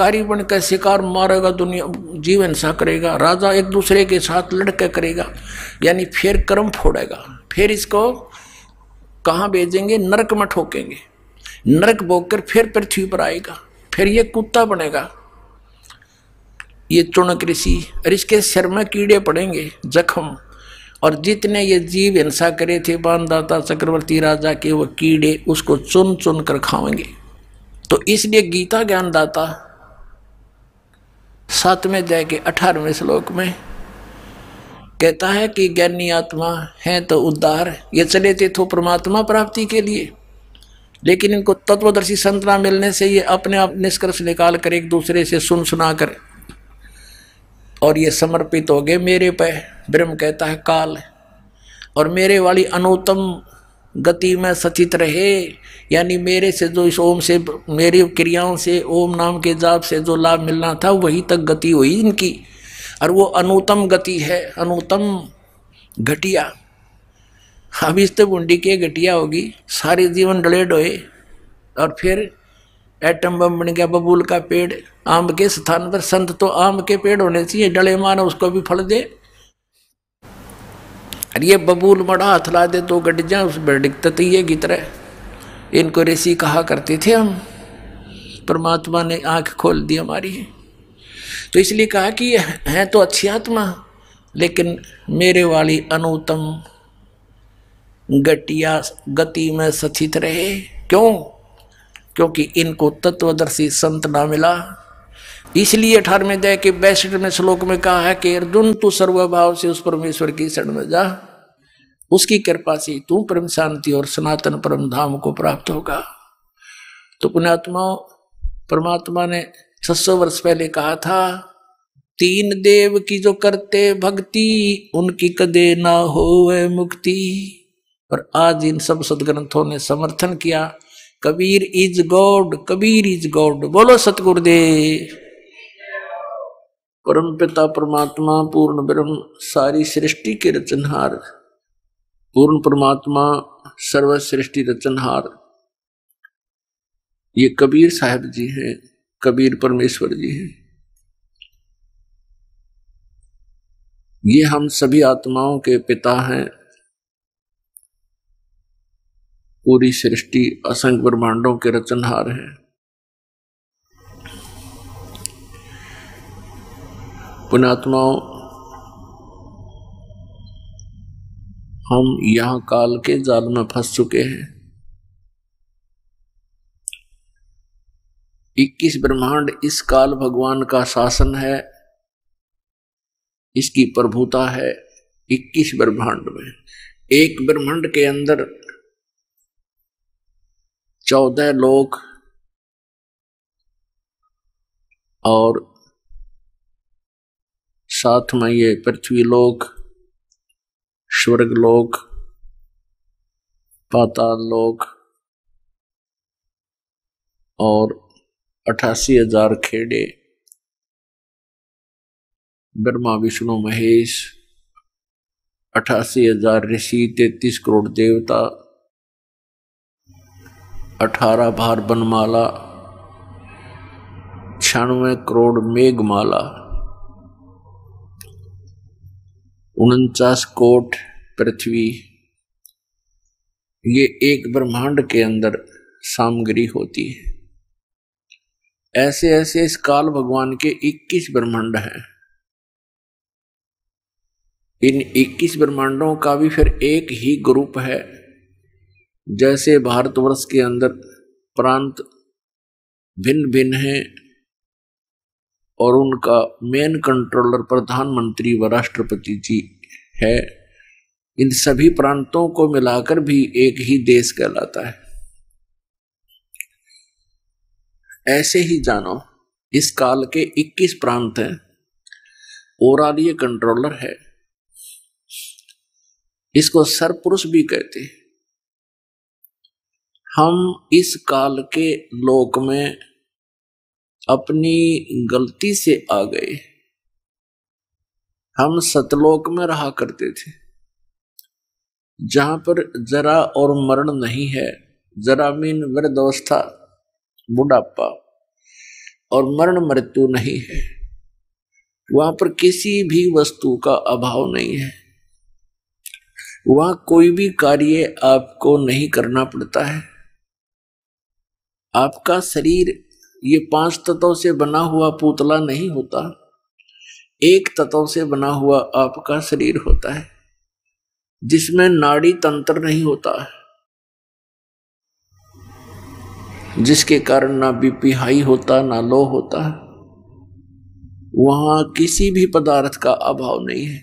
बन का शिकार मारेगा दुनिया जीव हिंसा करेगा राजा एक दूसरे के साथ लड़के करेगा यानी फिर कर्म फोड़ेगा फिर इसको कहाँ भेजेंगे नरक में ठोकेंगे नरक भोगकर फिर पृथ्वी पर आएगा फिर ये कुत्ता बनेगा ये चुणक ऋषि और इसके सिर में कीड़े पड़ेंगे जख्म और जितने ये जीव हिंसा करे थे बानदाता चक्रवर्ती राजा के वो कीड़े उसको चुन चुन कर खाएंगे तो इसलिए गीता ज्ञानदाता सातवें अध्याय के अठारहवें श्लोक में कहता है कि ज्ञानी आत्मा है तो उद्धार ये चले थे तो परमात्मा प्राप्ति के लिए लेकिन इनको तत्वदर्शी संतना मिलने से ये अपने आप निष्कर्ष निकाल कर एक दूसरे से सुन सुना कर और ये समर्पित हो गए मेरे पे ब्रह्म कहता है काल और मेरे वाली अनुतम गति में सचित रहे यानी मेरे से जो इस ओम से मेरी क्रियाओं से ओम नाम के जाप से जो लाभ मिलना था वही तक गति हुई इनकी और वो अनुतम गति है अनुतम घटिया अब इस तो बुंडी के घटिया होगी सारे जीवन डले डोए और फिर एटम बम बन गया बबूल का पेड़ आम के स्थान पर संत तो आम के पेड़ होने चाहिए डले मानो उसको भी फल दे अरे ये बबूल बड़ा हथला दे तो गट जा उस बेडिक ततिये की तरह इनको ऋषि कहा करते थे हम परमात्मा ने आंख खोल दी हमारी तो इसलिए कहा कि है तो अच्छी आत्मा लेकिन मेरे वाली अनुतम गटिया गति में सथित रहे क्यों क्योंकि इनको तत्वदर्शी संत ना मिला इसलिए अठारहवें दया के में श्लोक में कहा है कि अर्जुन तू सर्वभाव से उस परमेश्वर की शरण में जा उसकी कृपा से तू परम शांति और सनातन परम धाम को प्राप्त होगा तो पुण्यात्मा परमात्मा ने 600 वर्ष पहले कहा था तीन देव की जो करते भक्ति उनकी कदे ना हो मुक्ति और आज इन सब सदग्रंथों ने समर्थन किया Kabir is God Kabir is God बोलो सतगुरुदेव परम पिता परमात्मा पूर्ण ब्रह्म सारी सृष्टि के रचनहार पूर्ण परमात्मा सर्व सृष्टि रचनहार ये कबीर साहब जी हैं कबीर परमेश्वर जी हैं ये हम सभी आत्माओं के पिता हैं पूरी सृष्टि असंख्य ब्रह्मांडों के रचनहार हैं उन हम यहां काल के जाल में फंस चुके हैं 21 ब्रह्मांड इस काल भगवान का शासन है इसकी प्रभुता है 21 ब्रह्मांड में एक ब्रह्मांड के अंदर चौदह लोक और साथ में ये पृथ्वी लोक स्वर्ग लोक पाताल लोक और अठासी हजार खेड़े ब्रह्मा विष्णु महेश अठासी हजार ऋषि तैतीस करोड़ देवता अठारह भार बनमाला छियानवे करोड़ मेघमाला उनचास कोट पृथ्वी ये एक ब्रह्मांड के अंदर सामग्री होती है ऐसे ऐसे इस काल भगवान के 21 ब्रह्मांड हैं इन 21 ब्रह्मांडों का भी फिर एक ही ग्रुप है जैसे भारतवर्ष के अंदर प्रांत भिन्न भिन्न हैं और उनका मेन कंट्रोलर प्रधानमंत्री व राष्ट्रपति जी है इन सभी प्रांतों को मिलाकर भी एक ही देश कहलाता है ऐसे ही जानो इस काल के 21 प्रांत हैं और ये कंट्रोलर है इसको सरपुरुष भी कहते हैं हम इस काल के लोक में अपनी गलती से आ गए हम सतलोक में रहा करते थे जहां पर जरा और मरण नहीं है जरा मीन वृद्धावस्था बुढ़ापा और मरण मृत्यु नहीं है वहां पर किसी भी वस्तु का अभाव नहीं है वहां कोई भी कार्य आपको नहीं करना पड़ता है आपका शरीर ये पांच तत्वों से बना हुआ पुतला नहीं होता एक तत्व से बना हुआ आपका शरीर होता है जिसमें नाड़ी तंत्र नहीं होता है जिसके कारण ना बीपी हाई होता ना लो होता है वहां किसी भी पदार्थ का अभाव नहीं है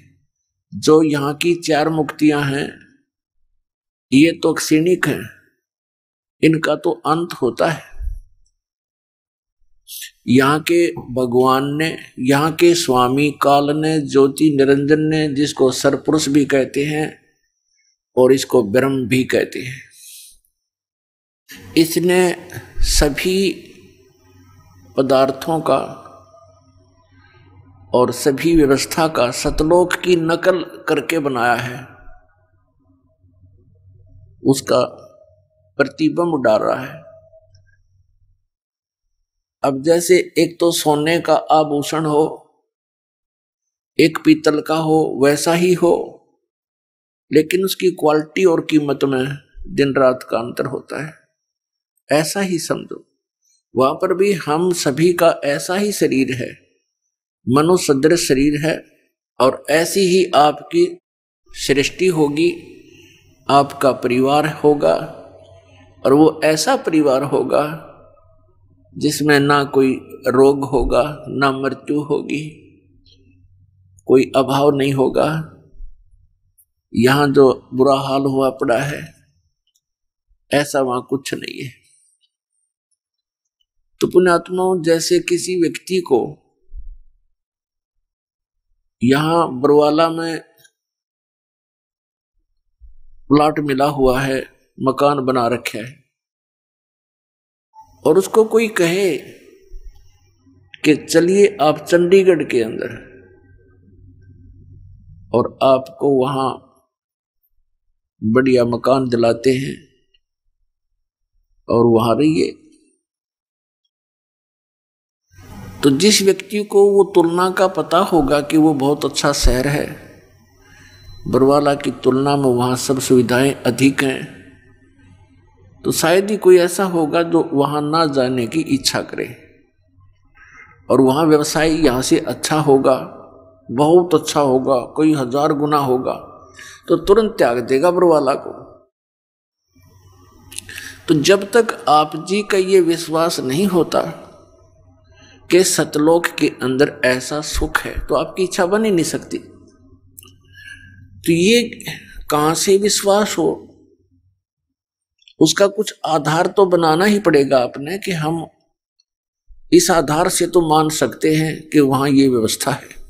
जो यहाँ की चार मुक्तियां हैं ये तो क्षीणिक हैं इनका तो अंत होता है यहाँ के भगवान ने यहाँ के स्वामी काल ने ज्योति निरंजन ने जिसको सरपुरुष भी कहते हैं और इसको ब्रह्म भी कहते हैं इसने सभी पदार्थों का और सभी व्यवस्था का सतलोक की नकल करके बनाया है उसका प्रतिबंब डाल रहा है अब जैसे एक तो सोने का आभूषण हो एक पीतल का हो वैसा ही हो लेकिन उसकी क्वालिटी और कीमत में दिन रात का अंतर होता है ऐसा ही समझो वहां पर भी हम सभी का ऐसा ही शरीर है मनोसदृश शरीर है और ऐसी ही आपकी सृष्टि होगी आपका परिवार होगा और वो ऐसा परिवार होगा जिसमें ना कोई रोग होगा ना मृत्यु होगी कोई अभाव नहीं होगा यहाँ जो बुरा हाल हुआ पड़ा है ऐसा वहां कुछ नहीं है तो पुण्यात्माओं जैसे किसी व्यक्ति को यहाँ बरवाला में प्लाट मिला हुआ है मकान बना रखे है और उसको कोई कहे कि चलिए आप चंडीगढ़ के अंदर और आपको वहां बढ़िया मकान दिलाते हैं और वहां रहिए तो जिस व्यक्ति को वो तुलना का पता होगा कि वो बहुत अच्छा शहर है बरवाला की तुलना में वहां सब सुविधाएं अधिक हैं तो शायद ही कोई ऐसा होगा जो वहाँ ना जाने की इच्छा करे और वहाँ व्यवसाय यहाँ से अच्छा होगा बहुत अच्छा होगा कोई हजार गुना होगा तो तुरंत त्याग देगा बरवाला को तो जब तक आप जी का ये विश्वास नहीं होता कि सतलोक के अंदर ऐसा सुख है तो आपकी इच्छा बन ही नहीं सकती तो ये कहाँ से विश्वास हो उसका कुछ आधार तो बनाना ही पड़ेगा आपने कि हम इस आधार से तो मान सकते हैं कि वहां ये व्यवस्था है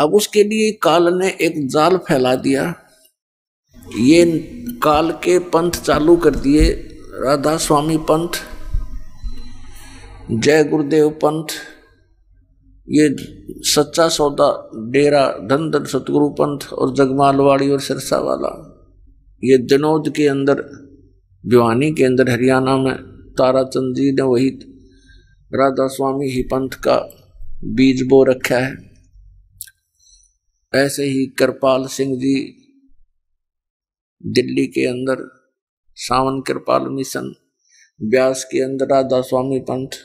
अब उसके लिए काल ने एक जाल फैला दिया ये काल के पंथ चालू कर दिए राधा स्वामी पंथ जय गुरुदेव पंथ ये सच्चा सौदा डेरा धन धन सतगुरु पंथ और जगमालवाड़ी और सिरसा वाला ये दिनोद के अंदर भिवानी के अंदर हरियाणा में ताराचंद जी ने वही राधा स्वामी ही पंथ का बीज बो रखा है ऐसे ही कृपाल सिंह जी दिल्ली के अंदर सावन कृपाल मिशन ब्यास के अंदर राधा स्वामी पंथ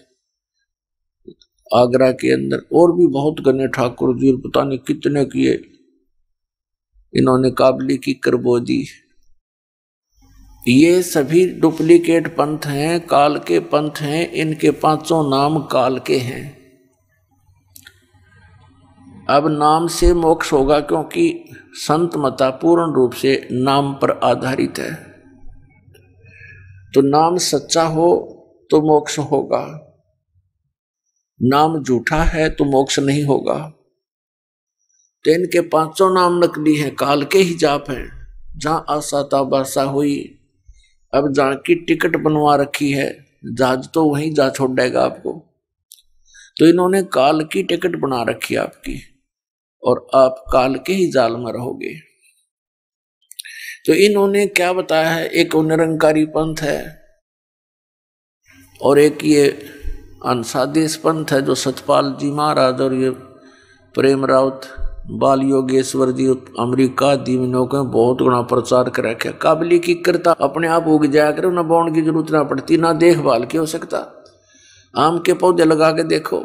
आगरा के अंदर और भी बहुत गने ठाकुर जी और पता नहीं कितने किए इन्होंने काबली की करबो दी ये सभी डुप्लीकेट पंथ हैं काल के पंथ हैं इनके पांचों नाम काल के हैं अब नाम से मोक्ष होगा क्योंकि संत मता पूर्ण रूप से नाम पर आधारित है तो नाम सच्चा हो तो मोक्ष होगा नाम झूठा है तो मोक्ष नहीं होगा तो इनके पांचों नाम नकली हैं काल के ही जाप हैं जहां आशा ताबासा हुई अब जहां की टिकट बनवा रखी है जहाज तो वहीं जा छोड़ देगा आपको तो इन्होंने काल की टिकट बना रखी आपकी और आप काल के ही जाल में रहोगे तो इन्होंने क्या बताया है एक निरंकारी पंथ है और एक ये अनसादेश पंथ है जो सतपाल जी महाराज और ये प्रेम राउत बाल योगेश्वर जी अमरीका दीवनों के बहुत गुणा प्रचार कर रखे काबिली की कृता अपने आप उग जाया करे उन्हें बोन की जरूरत ना पड़ती ना देखभाल की हो सकता आम के पौधे लगा के देखो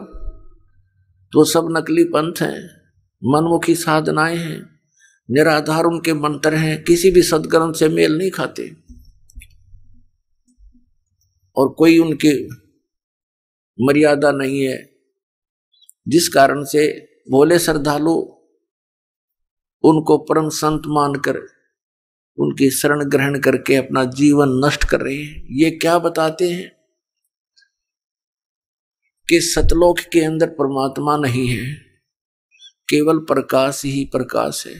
तो सब नकली पंथ हैं मनमुखी साधनाएं हैं निराधार उनके मंत्र हैं किसी भी सदग्रंथ से मेल नहीं खाते और कोई उनके मर्यादा नहीं है जिस कारण से भोले श्रद्धालु उनको परम संत मानकर उनकी शरण ग्रहण करके अपना जीवन नष्ट कर रहे हैं ये क्या बताते हैं कि सतलोक के अंदर परमात्मा नहीं है केवल प्रकाश ही प्रकाश है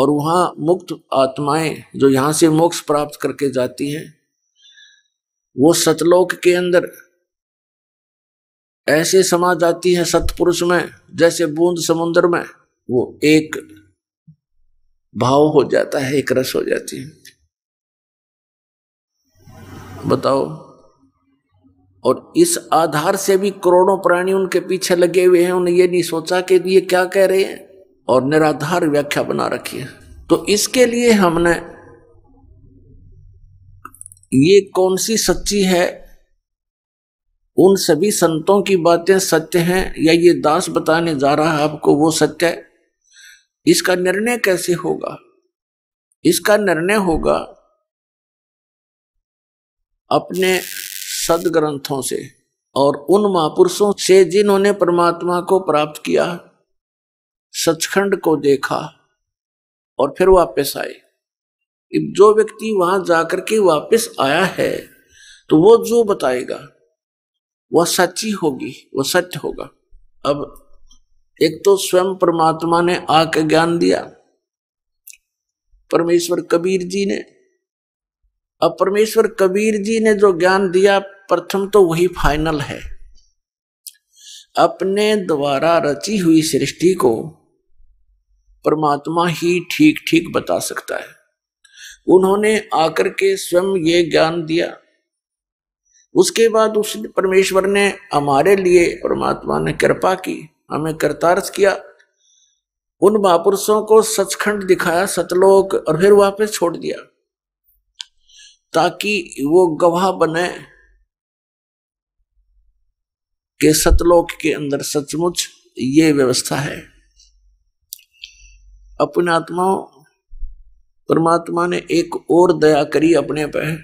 और वहां मुक्त आत्माएं जो यहां से मोक्ष प्राप्त करके जाती हैं वो सतलोक के अंदर ऐसे समा जाती है सतपुरुष में जैसे बूंद समुद्र में वो एक भाव हो जाता है एक रस हो जाती है बताओ और इस आधार से भी करोड़ों प्राणी उनके पीछे लगे हुए हैं उन्हें ये नहीं सोचा कि ये क्या कह रहे हैं और निराधार व्याख्या बना रखी है तो इसके लिए हमने ये कौन सी सच्ची है उन सभी संतों की बातें सत्य हैं या ये दास बताने जा रहा है आपको वो सत्य है इसका निर्णय कैसे होगा इसका निर्णय होगा अपने सदग्रंथों से और उन महापुरुषों से जिन्होंने परमात्मा को प्राप्त किया सचखंड को देखा और फिर वापस आए जो व्यक्ति वहां जाकर के वापस आया है तो वो जो बताएगा वह सच्ची होगी वह सत्य होगा अब एक तो स्वयं परमात्मा ने आके ज्ञान दिया परमेश्वर कबीर जी ने अब परमेश्वर कबीर जी ने जो ज्ञान दिया प्रथम तो वही फाइनल है अपने द्वारा रची हुई सृष्टि को परमात्मा ही ठीक ठीक बता सकता है उन्होंने आकर के स्वयं ये ज्ञान दिया उसके बाद उस परमेश्वर ने हमारे लिए परमात्मा ने कृपा की हमें करतार किया उन महापुरुषों को सचखंड दिखाया सतलोक और फिर वापस छोड़ दिया ताकि वो गवाह बने के सतलोक के अंदर सचमुच ये व्यवस्था है अपने आत्माओं परमात्मा ने एक और दया करी अपने पर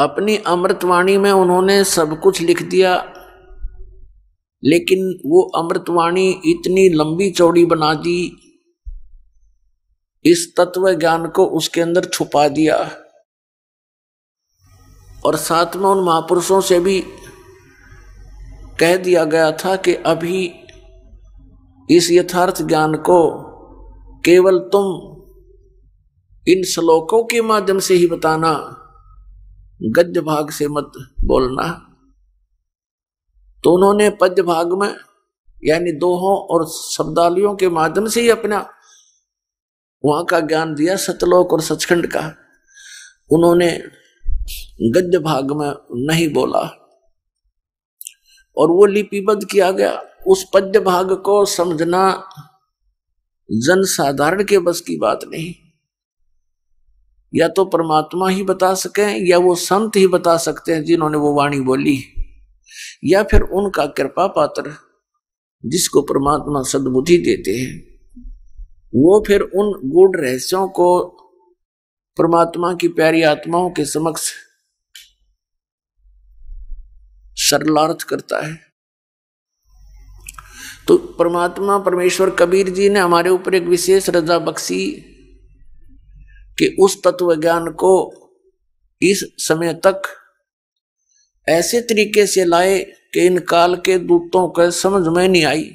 अपनी अमृतवाणी में उन्होंने सब कुछ लिख दिया लेकिन वो अमृतवाणी इतनी लंबी चौड़ी बना दी इस तत्व ज्ञान को उसके अंदर छुपा दिया और साथ में उन महापुरुषों से भी कह दिया गया था कि अभी इस यथार्थ ज्ञान को केवल तुम इन श्लोकों के माध्यम से ही बताना गद्य भाग से मत बोलना तो उन्होंने पद्य भाग में यानी दोहों और शब्दालियों के माध्यम से ही अपना वहां का ज्ञान दिया सतलोक और सचखंड का उन्होंने गद्य भाग में नहीं बोला और वो लिपिबद्ध किया गया उस पद्य भाग को समझना जन साधारण के बस की बात नहीं या तो परमात्मा ही बता सके या वो संत ही बता सकते हैं जिन्होंने वो वाणी बोली या फिर उनका कृपा पात्र जिसको परमात्मा सदबुद्धि देते हैं वो फिर उन गुढ़ रहस्यों को परमात्मा की प्यारी आत्माओं के समक्ष सरलार्थ करता है तो परमात्मा परमेश्वर कबीर जी ने हमारे ऊपर एक विशेष रजा बख्शी कि उस तत्व ज्ञान को इस समय तक ऐसे तरीके से लाए कि इन काल के दूतों को समझ में नहीं आई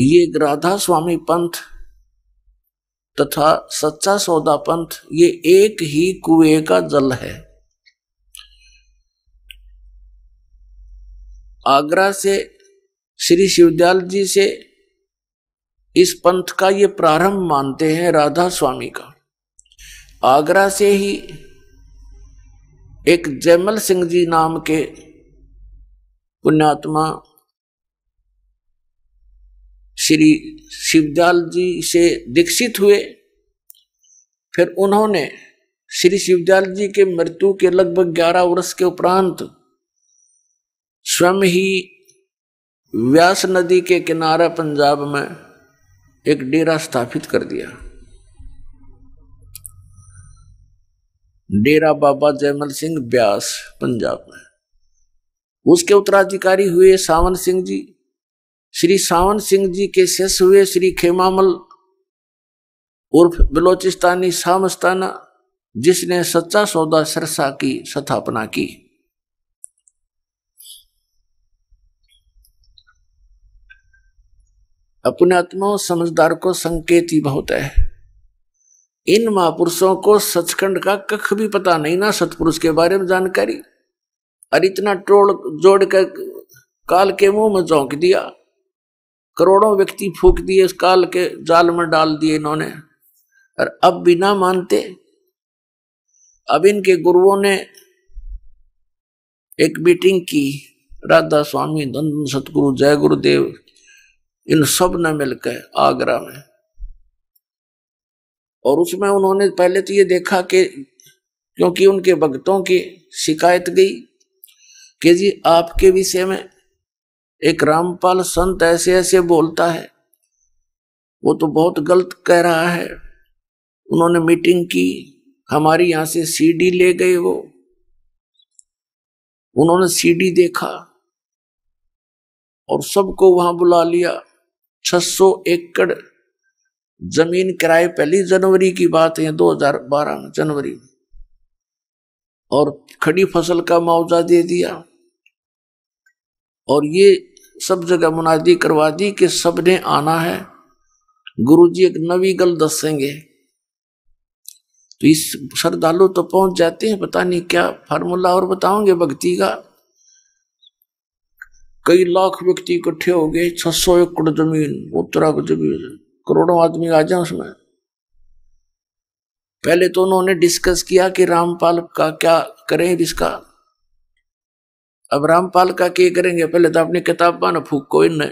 ये राधा स्वामी पंथ तथा सच्चा सौदा पंथ ये एक ही कुएं का जल है आगरा से श्री शिवदयाल जी से इस पंथ का ये प्रारंभ मानते हैं राधा स्वामी का आगरा से ही एक जयमल सिंह जी नाम के पुण्यात्मा श्री शिवजाल जी से दीक्षित हुए फिर उन्होंने श्री शिवजाल जी के मृत्यु के लगभग ग्यारह वर्ष के उपरांत स्वयं ही व्यास नदी के किनारे पंजाब में एक डेरा स्थापित कर दिया डेरा बाबा जयमल सिंह ब्यास पंजाब में उसके उत्तराधिकारी हुए सावन सिंह जी श्री सावन सिंह जी के शिष्य हुए श्री खेमामल उर्फ बलोचिस्तानी सामस्ताना जिसने सच्चा सौदा सरसा की स्थापना की अपने आत्मो समझदार को संकेत ही बहुत है इन महापुरुषों को सचखंड का कख भी पता नहीं ना सतपुरुष के बारे में जानकारी और इतना टोड़ जोड़ कर काल के मुंह में झोंक दिया करोड़ों व्यक्ति फूक दिए इस काल के जाल में डाल दिए इन्होंने और अब भी ना मानते अब इनके गुरुओं ने एक मीटिंग की राधा स्वामी धन सतगुरु जय गुरुदेव इन सब ने मिलकर आगरा में और उसमें उन्होंने पहले तो ये देखा कि क्योंकि उनके भक्तों की शिकायत गई कि जी आपके विषय में एक रामपाल संत ऐसे ऐसे बोलता है वो तो बहुत गलत कह रहा है उन्होंने मीटिंग की हमारी यहां से सीडी ले गए वो उन्होंने सीडी देखा और सबको वहां बुला लिया 600 एकड़ जमीन किराए पहली जनवरी की बात है 2012 जनवरी में और खड़ी फसल का मुआवजा दे दिया और ये सब जगह मुनादी करवा दी कि सबने आना है गुरुजी एक नवी गल दसेंगे तो इस श्रद्धालु तो पहुंच जाते हैं पता नहीं क्या फार्मूला और बताओगे भक्ति का कई लाख व्यक्ति इकट्ठे हो गए छह सौ एकड़ जमीन उत्तरा की जमीन करोड़ों आदमी आ जाए उसमें पहले तो उन्होंने डिस्कस किया कि रामपाल का क्या करें इसका अब रामपाल का क्या करेंगे पहले तो अपनी किताब बना फूक फूको इन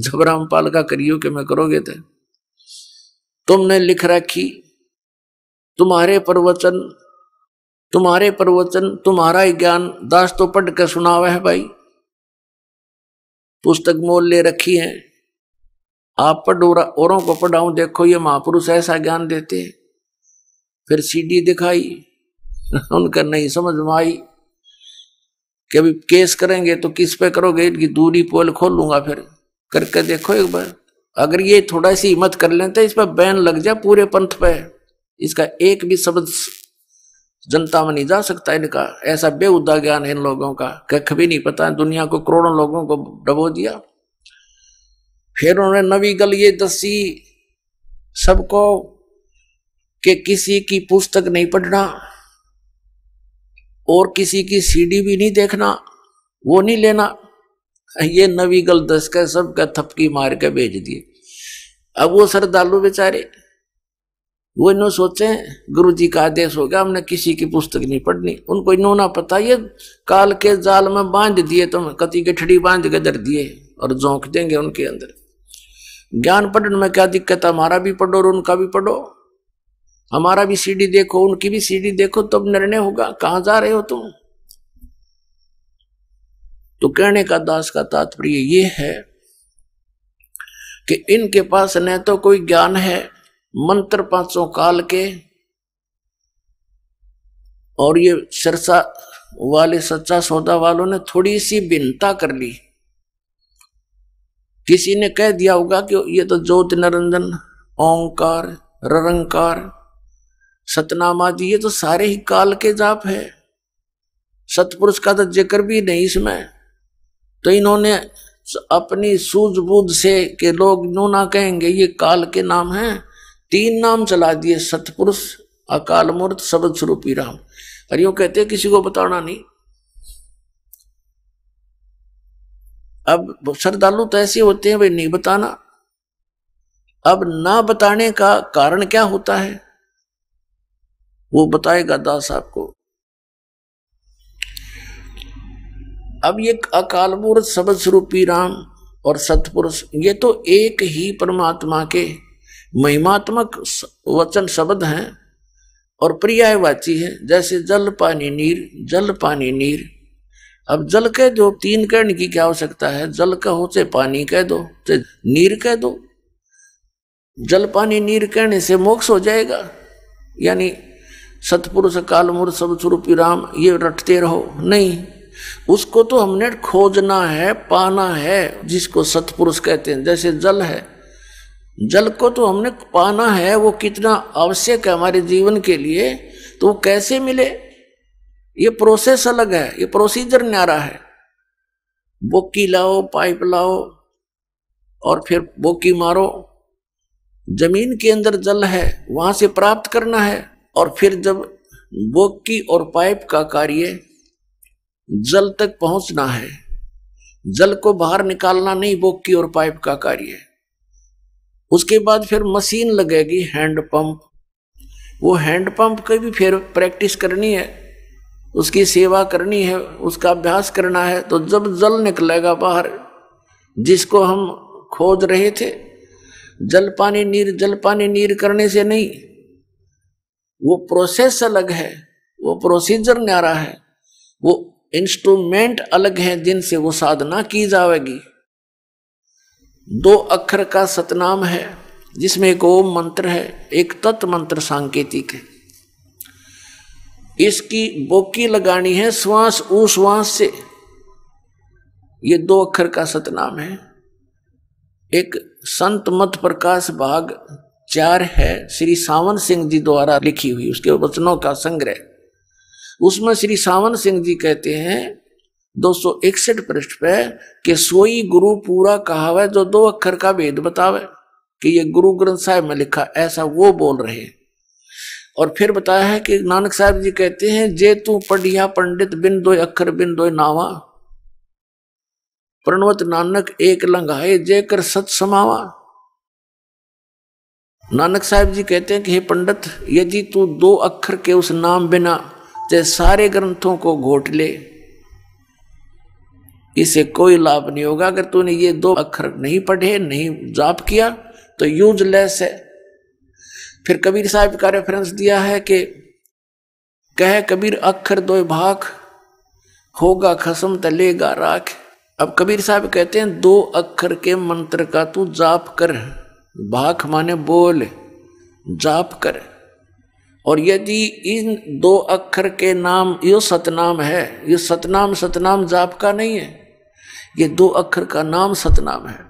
जब रामपाल का करियो कि मैं करोगे थे तो। तुमने लिख रखी तुम्हारे प्रवचन तुम्हारे प्रवचन तुम्हारा ही ज्ञान दास तो पढ़ के सुनावा है भाई पुस्तक मोल ले रखी है आप पढ़ो औरों को पढ़ाऊं देखो ये महापुरुष ऐसा ज्ञान देते फिर सीडी दिखाई उनका नहीं समझ में आई कभी केस करेंगे तो किस पे करोगे इनकी दूरी पोल खोलूंगा फिर करके देखो एक बार अगर ये थोड़ा सी हिम्मत कर लेते तो इस पर बैन लग जाए पूरे पंथ पे इसका एक भी शब्द जनता में नहीं जा सकता इनका ऐसा बेउदा ज्ञान है इन लोगों का कख भी नहीं पता दुनिया को करोड़ों लोगों को डबो दिया फिर उन्होंने नवी गल ये दसी सबको कि किसी की पुस्तक नहीं पढ़ना और किसी की सीडी भी नहीं देखना वो नहीं लेना ये नवी गल दस के सबका थपकी मार के भेज दिए अब वो श्रद्धालु बेचारे वो इन सोचे गुरु जी का आदेश हो गया हमने किसी की पुस्तक नहीं पढ़नी उनको नो ना पता ये काल के जाल में बांध दिए तुम तो कति गठड़ी बांध के दर दिए और झोंक देंगे उनके अंदर ज्ञान पढ़ने में क्या दिक्कत है हमारा भी पढ़ो और उनका भी पढ़ो हमारा भी सीढ़ी देखो उनकी भी सीढ़ी देखो तब निर्णय होगा कहाँ जा रहे हो तुम तो कहने का दास का तात्पर्य ये है कि इनके पास न तो कोई ज्ञान है मंत्र पांचों काल के और ये सिरसा वाले सच्चा सौदा वालों ने थोड़ी सी भिन्नता कर ली किसी ने कह दिया होगा कि ये तो ज्योति निरंजन ओंकार ररंकार सतनामा ये तो सारे ही काल के जाप है सतपुरुष का तो जिक्र भी नहीं इसमें तो इन्होंने अपनी सूझबूझ से के लोग नू ना कहेंगे ये काल के नाम हैं तीन नाम चला दिए सतपुरुष अकाल मूर्त शब्द स्वरूपी राम अरे कहते कहते किसी को बताना नहीं अब श्रद्धालु तो ऐसे होते हैं भाई नहीं बताना अब ना बताने का कारण क्या होता है वो बताएगा दास आपको अब ये अकाल मूर्त शब्द स्वरूपी राम और सतपुरुष ये तो एक ही परमात्मा के महिमात्मक वचन शब्द हैं और पर्यायवाची है जैसे जल पानी नीर जल पानी नीर अब जल कह दो तीन कर्ण की क्या आवश्यकता है जल कहो चाहे पानी कह दो चाहे नीर कह दो जल पानी नीर कहने से मोक्ष हो जाएगा यानी सतपुरुष कालमुर सब स्वरूपी राम ये रटते रहो नहीं उसको तो हमने खोजना है पाना है जिसको सतपुरुष कहते हैं जैसे जल है जल को तो हमने पाना है वो कितना आवश्यक है हमारे जीवन के लिए तो वो कैसे मिले ये प्रोसेस अलग है ये प्रोसीजर न्यारा है बोकी लाओ पाइप लाओ और फिर बोकी मारो जमीन के अंदर जल है वहां से प्राप्त करना है और फिर जब बोकी और पाइप का कार्य जल तक पहुंचना है जल को बाहर निकालना नहीं बोकी और पाइप का कार्य है उसके बाद फिर मशीन लगेगी हैंड पंप वो हैंड पंप की भी फिर प्रैक्टिस करनी है उसकी सेवा करनी है उसका अभ्यास करना है तो जब जल निकलेगा बाहर जिसको हम खोज रहे थे जल पानी नीर जल पानी नीर करने से नहीं वो प्रोसेस अलग है वो प्रोसीजर न्यारा है वो इंस्ट्रूमेंट अलग है जिनसे वो साधना की जाएगी दो अक्षर का सतनाम है जिसमें एक ओम मंत्र है एक तत् मंत्र सांकेतिक है इसकी बोकी लगानी है श्वास ऊश्वास से ये दो अक्षर का सतनाम है एक संत मत प्रकाश भाग चार है श्री सावन सिंह जी द्वारा लिखी हुई उसके वचनों का संग्रह उसमें श्री सावन सिंह जी कहते हैं दो सौ इकसठ पृष्ठ पे कि सोई गुरु पूरा कहावे जो दो अक्षर का भेद बतावे कि ये गुरु ग्रंथ साहिब में लिखा ऐसा वो बोल रहे और फिर बताया है कि नानक साहब जी कहते हैं जे तू पढ़िया पंडित बिन दो अक्षर बिन दो नावा प्रणवत नानक एक लंघाए जे कर सत समावा नानक साहब जी कहते हैं कि हे पंडित यदि तू दो अक्षर के उस नाम बिना ते सारे ग्रंथों को घोट ले इसे कोई लाभ नहीं होगा अगर तूने ये दो अक्षर नहीं पढ़े नहीं जाप किया तो यूजलेस है फिर कबीर साहब का रेफरेंस दिया है कि कह कबीर अक्षर दो भाग होगा खसम तलेगा राख अब कबीर साहब कहते हैं दो अक्षर के मंत्र का तू जाप कर भाख माने बोल जाप कर और यदि इन दो अक्षर के नाम यो सतनाम है यो सतनाम सतनाम जाप का नहीं है ये दो अक्षर का नाम सतनाम है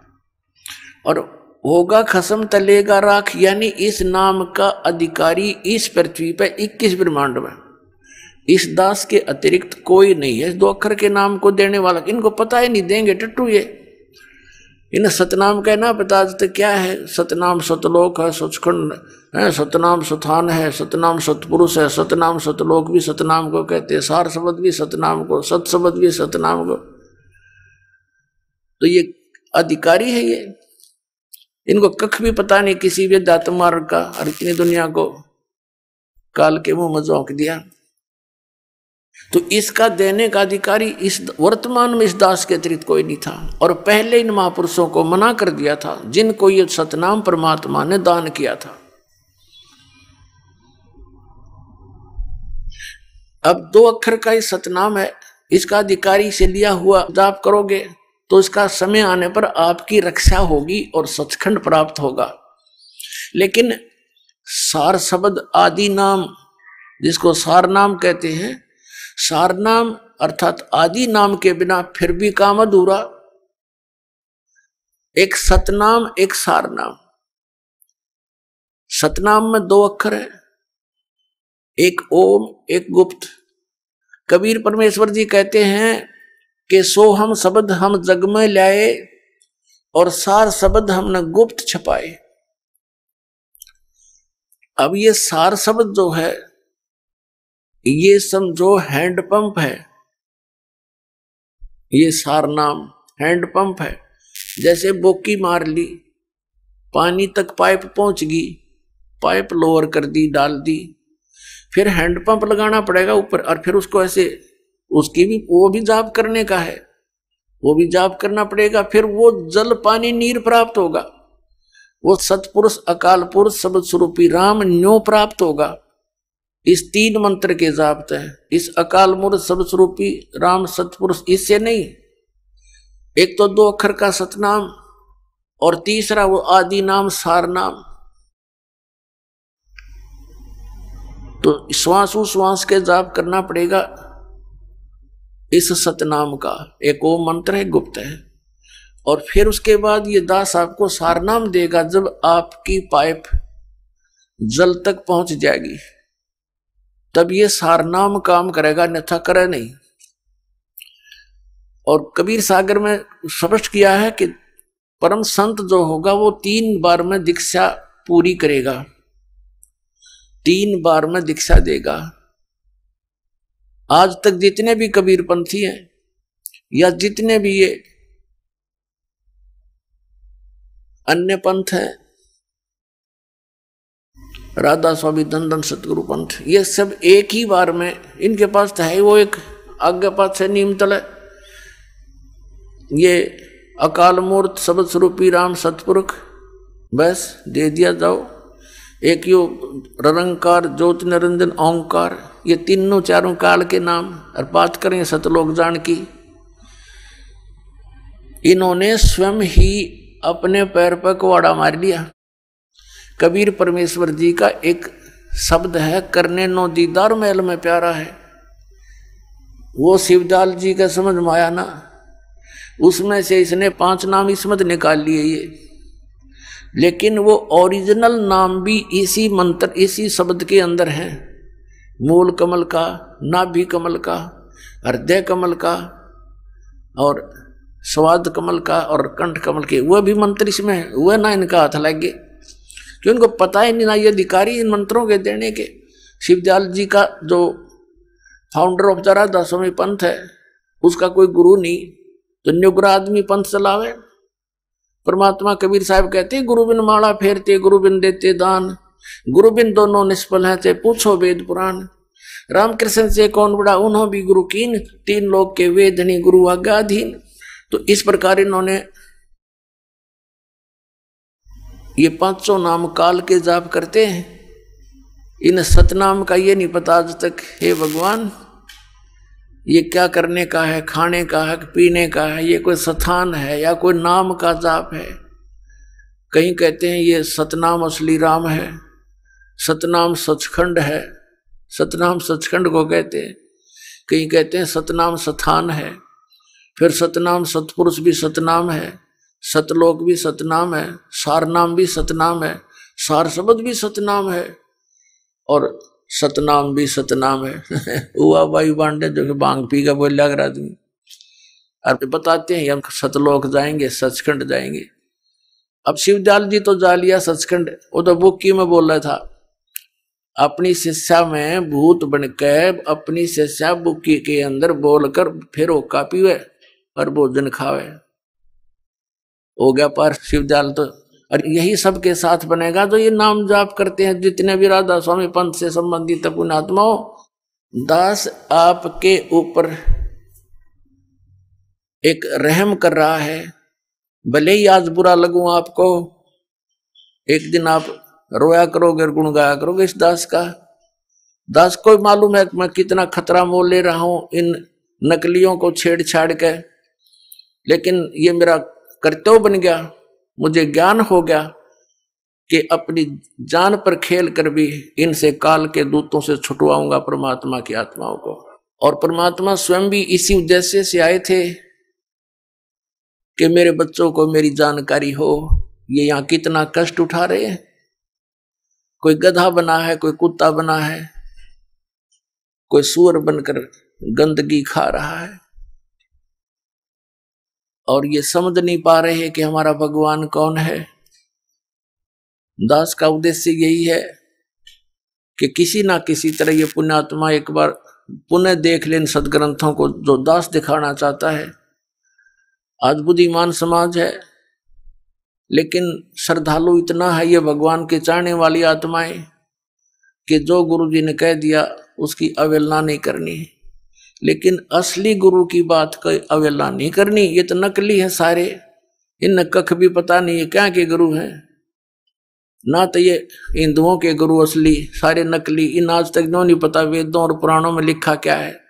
और होगा खसम तलेगा राख यानी इस नाम का अधिकारी इस पृथ्वी पर 21 ब्रह्मांड में इस दास के अतिरिक्त कोई नहीं है दो अक्षर के नाम को देने वाला इनको पता ही नहीं देंगे टट्टू ये इन्हें सतनाम का ना बता देते क्या है सतनाम सतलोक है सचखंड है सतनाम सुथान है सतनाम सतपुरुष है सतनाम सतलोक भी सतनाम को कहते हैं सार शब्द भी सतनाम को सत शब्द भी सतनाम को तो ये अधिकारी है ये इनको कख भी पता नहीं किसी भी दात मार्ग का और इतनी दुनिया को काल के मुंह में झोंक दिया तो इसका देने का अधिकारी इस वर्तमान में इस दास के अतिरिक्त कोई नहीं था और पहले इन महापुरुषों को मना कर दिया था जिनको ये सतनाम परमात्मा ने दान किया था अब दो अक्षर का ही सतनाम है इसका अधिकारी से लिया हुआ जाप करोगे तो इसका समय आने पर आपकी रक्षा होगी और सचखंड प्राप्त होगा लेकिन सार शब्द आदि नाम जिसको सार नाम कहते हैं सार नाम अर्थात आदि नाम के बिना फिर भी काम अधूरा एक सतनाम एक सार नाम सतनाम में दो अक्षर है एक ओम एक गुप्त कबीर परमेश्वर जी कहते हैं के सो हम शब्द हम जग में लाए और सार शब्द हमने गुप्त छपाए अब ये सार शब्द जो है ये समझो हैंडपंप है ये सार नाम हैंडपंप है जैसे बोकी मार ली पानी तक पाइप पहुंच गई पाइप लोअर कर दी डाल दी फिर हैंडपंप लगाना पड़ेगा ऊपर और फिर उसको ऐसे उसकी भी वो भी जाप करने का है वो भी जाप करना पड़ेगा फिर वो जल पानी नीर प्राप्त होगा वो सतपुरुष अकाल पुरुष सब स्वरूपी राम न्यो प्राप्त होगा इस तीन मंत्र के जापते हैं इस अकाल मूर्त सब स्वरूपी राम सतपुरुष इससे नहीं एक तो दो अक्षर का सतनाम और तीसरा वो आदि नाम सार नाम तो श्वास उश्वास के जाप करना पड़ेगा इस सतनाम का एक ओम मंत्र है गुप्त है और फिर उसके बाद ये दास आपको सारनाम देगा जब आपकी पाइप जल तक पहुंच जाएगी तब ये सारनाम काम करेगा अन्यथा करे नहीं और कबीर सागर में स्पष्ट किया है कि परम संत जो होगा वो तीन बार में दीक्षा पूरी करेगा तीन बार में दीक्षा देगा आज तक जितने भी कबीरपंथी हैं या जितने भी ये अन्य पंथ हैं राधा स्वामी धन सतगुरु पंथ ये सब एक ही बार में इनके पास तो है वो एक आज्ञा पास है नीमतल है ये अकाल मूर्त सबद स्वरूपी राम सतपुरुख बस दे दिया जाओ एक यो ररंकार ज्योति निरंजन ओंकार ये तीनों चारों काल के नाम और बात करें सतलोक जान की इन्होंने स्वयं ही अपने पैर पर कुआड़ा मार लिया कबीर परमेश्वर जी का एक शब्द है करने नो दीदार महल में प्यारा है वो शिवदाल जी का समझ में आया ना उसमें से इसने पांच नाम इसमत निकाल लिए ये लेकिन वो ओरिजिनल नाम भी इसी मंत्र इसी शब्द के अंदर हैं मूल कमल का नाभि कमल का हृदय कमल का और स्वाद कमल का और कंठ कमल के वह भी मंत्र इसमें वह ना इनका हाथ लगे क्योंकि उनको पता ही नहीं ना ये अधिकारी इन मंत्रों के देने के शिवदयाल जी का जो फाउंडर ऑफ जरा दसवीं पंथ है उसका कोई गुरु नहीं तो न्युग्र आदमी पंथ चलावे परमात्मा कबीर साहब कहते गुरु बिन माला फेरते गुरु बिन देते दान गुरु बिन दोनों निष्फल है चाहे पूछो वेद पुराण रामकृष्ण से कौन बड़ा उन्हों भी गुरु कीन तीन लोग के वेद गुरु आज्ञाधीन तो इस प्रकार इन्होंने ये पांचों नाम काल के जाप करते हैं इन सतनाम का ये नहीं पता आज तक हे भगवान ये क्या करने का है खाने का है पीने का है ये कोई स्थान है या कोई नाम का जाप है कहीं कहते हैं ये सतनाम असली राम है सतनाम सचखंड है सतनाम सचखंड को कहते हैं कहीं कहते हैं सतनाम सथान है फिर सतनाम सतपुरुष भी सतनाम है सतलोक भी सतनाम है सारनाम भी सतनाम है सार शब्द भी सतनाम है और सतनाम भी सतनाम है हुआ वायु बांडे जो कि बांग पी का बोल लग रहा आदमी और बताते हैं हम सतलोक जाएंगे सचखंड जाएंगे अब शिवजाल जी तो जा लिया सचखंड वो तो बुक की में बोल रहा था अपनी शिष्या में भूत बनकर अपनी शिष्या बुक्की के अंदर बोलकर फिर ओका हुए और भोजन खावे हो गया शिव जाल तो और यही सबके साथ बनेगा तो ये नाम जाप करते हैं जितने भी राधा स्वामी पंथ से संबंधित पुणात्मा हो दास आपके ऊपर एक रहम कर रहा है भले ही आज बुरा लगू आपको एक दिन आप रोया करोगे गुण गाया करोगे इस दास का दास को मालूम है कि मैं कितना खतरा मोल ले रहा हूं इन नकलियों को छेड़छाड़ के लेकिन ये मेरा कर्तव्य बन गया मुझे ज्ञान हो गया कि अपनी जान पर खेल कर भी इनसे काल के दूतों से छुटवाऊंगा परमात्मा की आत्माओं को और परमात्मा स्वयं भी इसी उद्देश्य से आए थे कि मेरे बच्चों को मेरी जानकारी हो ये यहाँ कितना कष्ट उठा रहे हैं कोई गधा बना है कोई कुत्ता बना है कोई सुअर बनकर गंदगी खा रहा है और ये समझ नहीं पा रहे हैं कि हमारा भगवान कौन है दास का उद्देश्य यही है कि किसी ना किसी तरह ये पुण्यात्मा एक बार पुनः देख ले इन सदग्रंथों को जो दास दिखाना चाहता है आज बुद्धिमान समाज है लेकिन श्रद्धालु इतना है ये भगवान के चाहने वाली आत्माएं कि जो गुरु जी ने कह दिया उसकी अवेलना नहीं करनी है लेकिन असली गुरु की बात का अवेलना नहीं करनी ये तो नकली है सारे इन कख भी पता नहीं है क्या के गुरु हैं ना तो ये हिंदुओं के गुरु असली सारे नकली इन आज तक जो तो नहीं पता वेदों और पुराणों में लिखा क्या है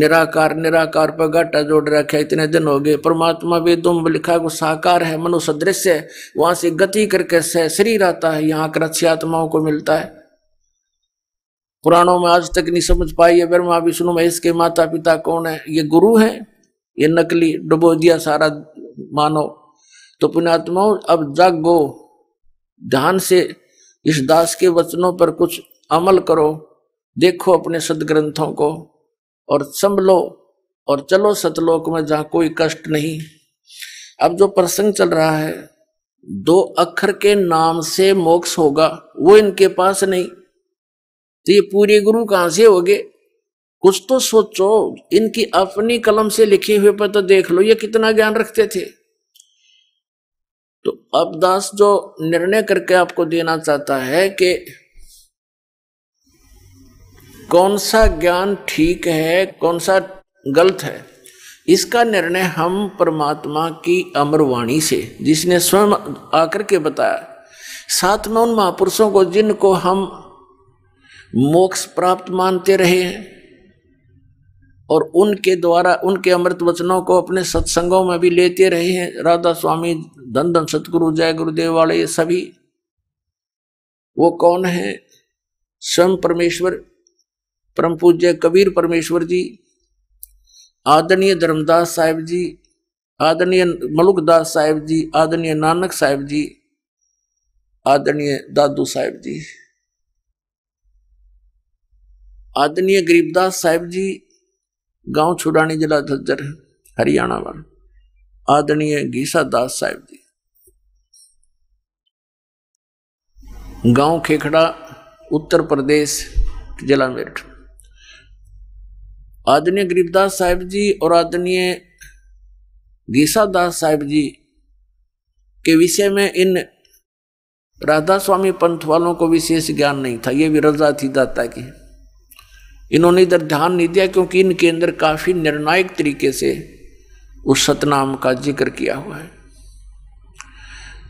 निराकार निराकार पर घाटा जोड़ रखे इतने दिन हो गए परमात्मा वेदों लिखा को साकार है मनुष्य दृश्य है वहां से गति करके स शरीर आता है यहाँ कर आत्माओं को मिलता है पुराणों में आज तक नहीं समझ पाई है ब्रह्मा विष्णु महेश के माता पिता कौन है ये गुरु है ये नकली डुबो दिया सारा मानो तो पुण्यात्मा अब जग गो ध्यान से इस दास के वचनों पर कुछ अमल करो देखो अपने सदग्रंथों को और संभलो और चलो सतलोक में जहां कोई कष्ट नहीं अब जो प्रसंग चल रहा है दो अक्षर के नाम से मोक्ष होगा वो इनके पास नहीं तो ये पूरे गुरु कहां से हो गए कुछ तो सोचो इनकी अपनी कलम से लिखे हुए पर तो देख लो ये कितना ज्ञान रखते थे तो अब दास जो निर्णय करके आपको देना चाहता है कि कौन सा ज्ञान ठीक है कौन सा गलत है इसका निर्णय हम परमात्मा की अमरवाणी से जिसने स्वयं आकर के बताया साथ में उन महापुरुषों को जिनको हम मोक्ष प्राप्त मानते रहे हैं और उनके द्वारा उनके अमृत वचनों को अपने सत्संगों में भी लेते रहे हैं राधा स्वामी धन धन सतगुरु जय गुरुदेव वाले ये सभी वो कौन है स्वयं परमेश्वर परम पूज्य कबीर परमेश्वर जी आदरणीय धर्मदास साहेब जी आदरणीय मलुकदास साहेब जी आदरणीय नानक साहेब जी आदरणीय दादू साहेब जी आदरणीय गरीबदास साहेब जी गांव छुड़ानी जिला धज्जर हरियाणा वाल आदरणीय गीसा दास साहेब जी गांव खेखड़ा उत्तर प्रदेश जिला मेरठ आदरणीय गरीबदास साहेब जी और आदरणीय गीसादास साहेब जी के विषय में इन राधा स्वामी पंथ वालों को विशेष ज्ञान नहीं था ये भी रजा थी दाता की इन्होंने इधर ध्यान नहीं दिया क्योंकि इनके अंदर काफ़ी निर्णायक तरीके से उस सतनाम का जिक्र किया हुआ है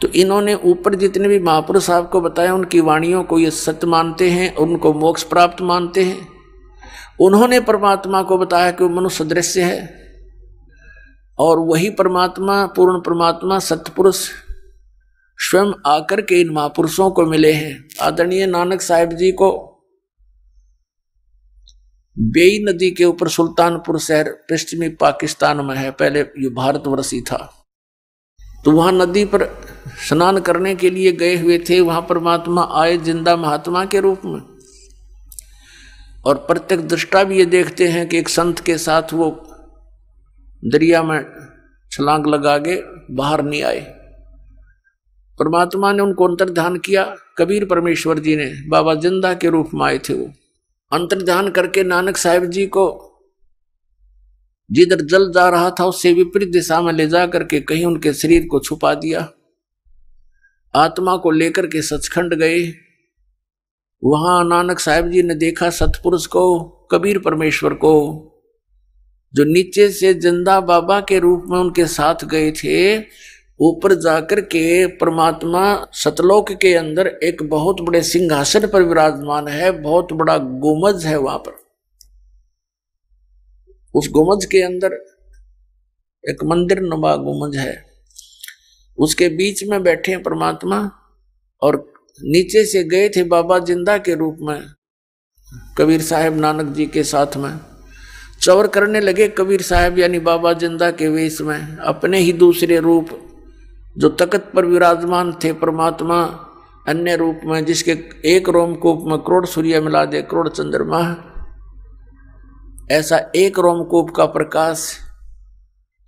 तो इन्होंने ऊपर जितने भी महापुरुष साहब को बताया उनकी वाणियों को ये सत्य मानते हैं और उनको मोक्ष प्राप्त मानते हैं उन्होंने परमात्मा को बताया कि वो मनुष्य दृश्य है और वही परमात्मा पूर्ण परमात्मा सतपुरुष स्वयं आकर के इन महापुरुषों को मिले हैं आदरणीय नानक साहेब जी को बेई नदी के ऊपर सुल्तानपुर शहर पश्चिमी पाकिस्तान में है पहले ये भारतवर्ष ही था तो वहां नदी पर स्नान करने के लिए गए हुए थे वहां परमात्मा आए जिंदा महात्मा के रूप में और प्रत्येक दृष्टा भी ये देखते हैं कि एक संत के साथ वो दरिया में छलांग लगा के बाहर नहीं आए परमात्मा ने उनको अंतर्ध्यान किया कबीर परमेश्वर जी ने बाबा जिंदा के रूप में आए थे वो अंतर्ध्यान करके नानक साहेब जी को जिधर जल जा रहा था उससे विपरीत दिशा में ले जा करके कहीं उनके शरीर को छुपा दिया आत्मा को लेकर के सचखंड गए वहां नानक साहब जी ने देखा सतपुरुष को कबीर परमेश्वर को जो नीचे से जिंदा बाबा के रूप में उनके साथ गए थे ऊपर जाकर के परमात्मा सतलोक के अंदर एक बहुत बड़े सिंहासन पर विराजमान है बहुत बड़ा गोमज है वहां पर उस गोमज के अंदर एक मंदिर नुमा गोमज है उसके बीच में बैठे हैं परमात्मा और नीचे से गए थे बाबा जिंदा के रूप में कबीर साहब नानक जी के साथ में चौर करने लगे कबीर साहब यानी बाबा जिंदा के वेश में अपने ही दूसरे रूप जो तकत पर विराजमान थे परमात्मा अन्य रूप में जिसके एक रोमकूप में करोड़ सूर्य मिला दे करोड़ चंद्रमा ऐसा एक रोमकूप का प्रकाश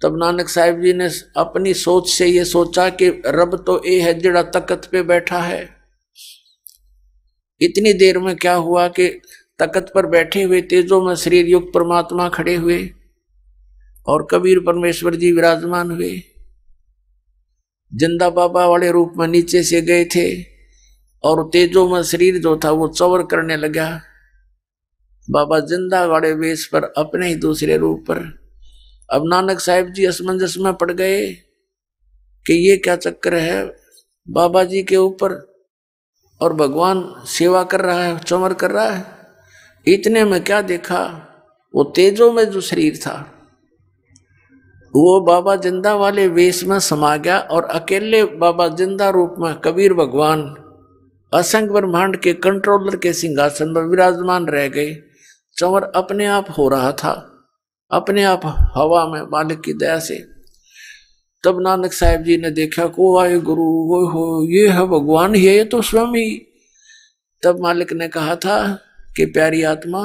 तब नानक साहेब जी ने अपनी सोच से ये सोचा कि रब तो ये है जड़ा तकत पे बैठा है इतनी देर में क्या हुआ कि तकत पर बैठे हुए तेजो में शरीर युक्त परमात्मा खड़े हुए और कबीर परमेश्वर जी विराजमान हुए जिंदा बाबा वाले रूप में नीचे से गए थे और तेजो में शरीर जो था वो चवर करने लगा बाबा जिंदा वाले वेश पर अपने ही दूसरे रूप पर अब नानक साहेब जी असमंजस में पड़ गए कि ये क्या चक्कर है बाबा जी के ऊपर और भगवान सेवा कर रहा है चमर कर रहा है इतने में क्या देखा वो तेजो में जो शरीर था वो बाबा जिंदा वाले वेश में समा गया और अकेले बाबा जिंदा रूप में कबीर भगवान असंग ब्रह्मांड के कंट्रोलर के सिंहासन पर विराजमान रह गए चंवर अपने आप हो रहा था अपने आप हवा में बालक की दया से तब नानक साहब जी ने देखा को आए गुरु वो हो ये है भगवान ये है तो स्वयं ही तब मालिक ने कहा था कि प्यारी आत्मा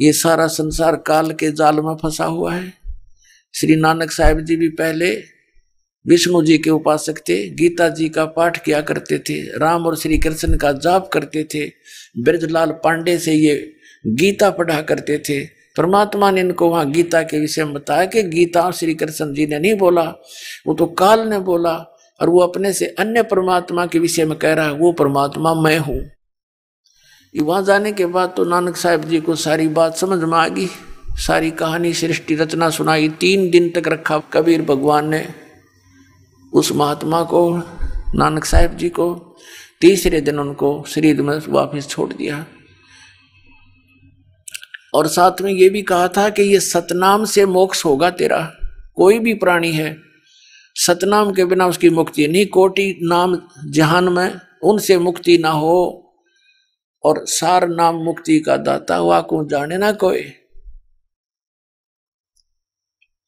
ये सारा संसार काल के जाल में फंसा हुआ है श्री नानक साहब जी भी पहले विष्णु जी के उपासक थे गीता जी का पाठ किया करते थे राम और श्री कृष्ण का जाप करते थे ब्रजलाल पांडे से ये गीता पढ़ा करते थे परमात्मा ने इनको वहां गीता के विषय में बताया कि गीता श्री कृष्ण जी ने नहीं बोला वो तो काल ने बोला और वो अपने से अन्य परमात्मा के विषय में कह रहा है वो परमात्मा मैं हूं वहां जाने के बाद तो नानक साहब जी को सारी बात समझ में आ गई सारी कहानी सृष्टि रचना सुनाई तीन दिन तक रखा कबीर भगवान ने उस महात्मा को नानक साहेब जी को तीसरे दिन उनको शरीर में वापस छोड़ दिया और साथ में ये भी कहा था कि ये सतनाम से मोक्ष होगा तेरा कोई भी प्राणी है सतनाम के बिना उसकी मुक्ति नहीं कोटि नाम जहान में उनसे मुक्ति ना हो और सार नाम मुक्ति का दाता हुआ को जाने ना कोई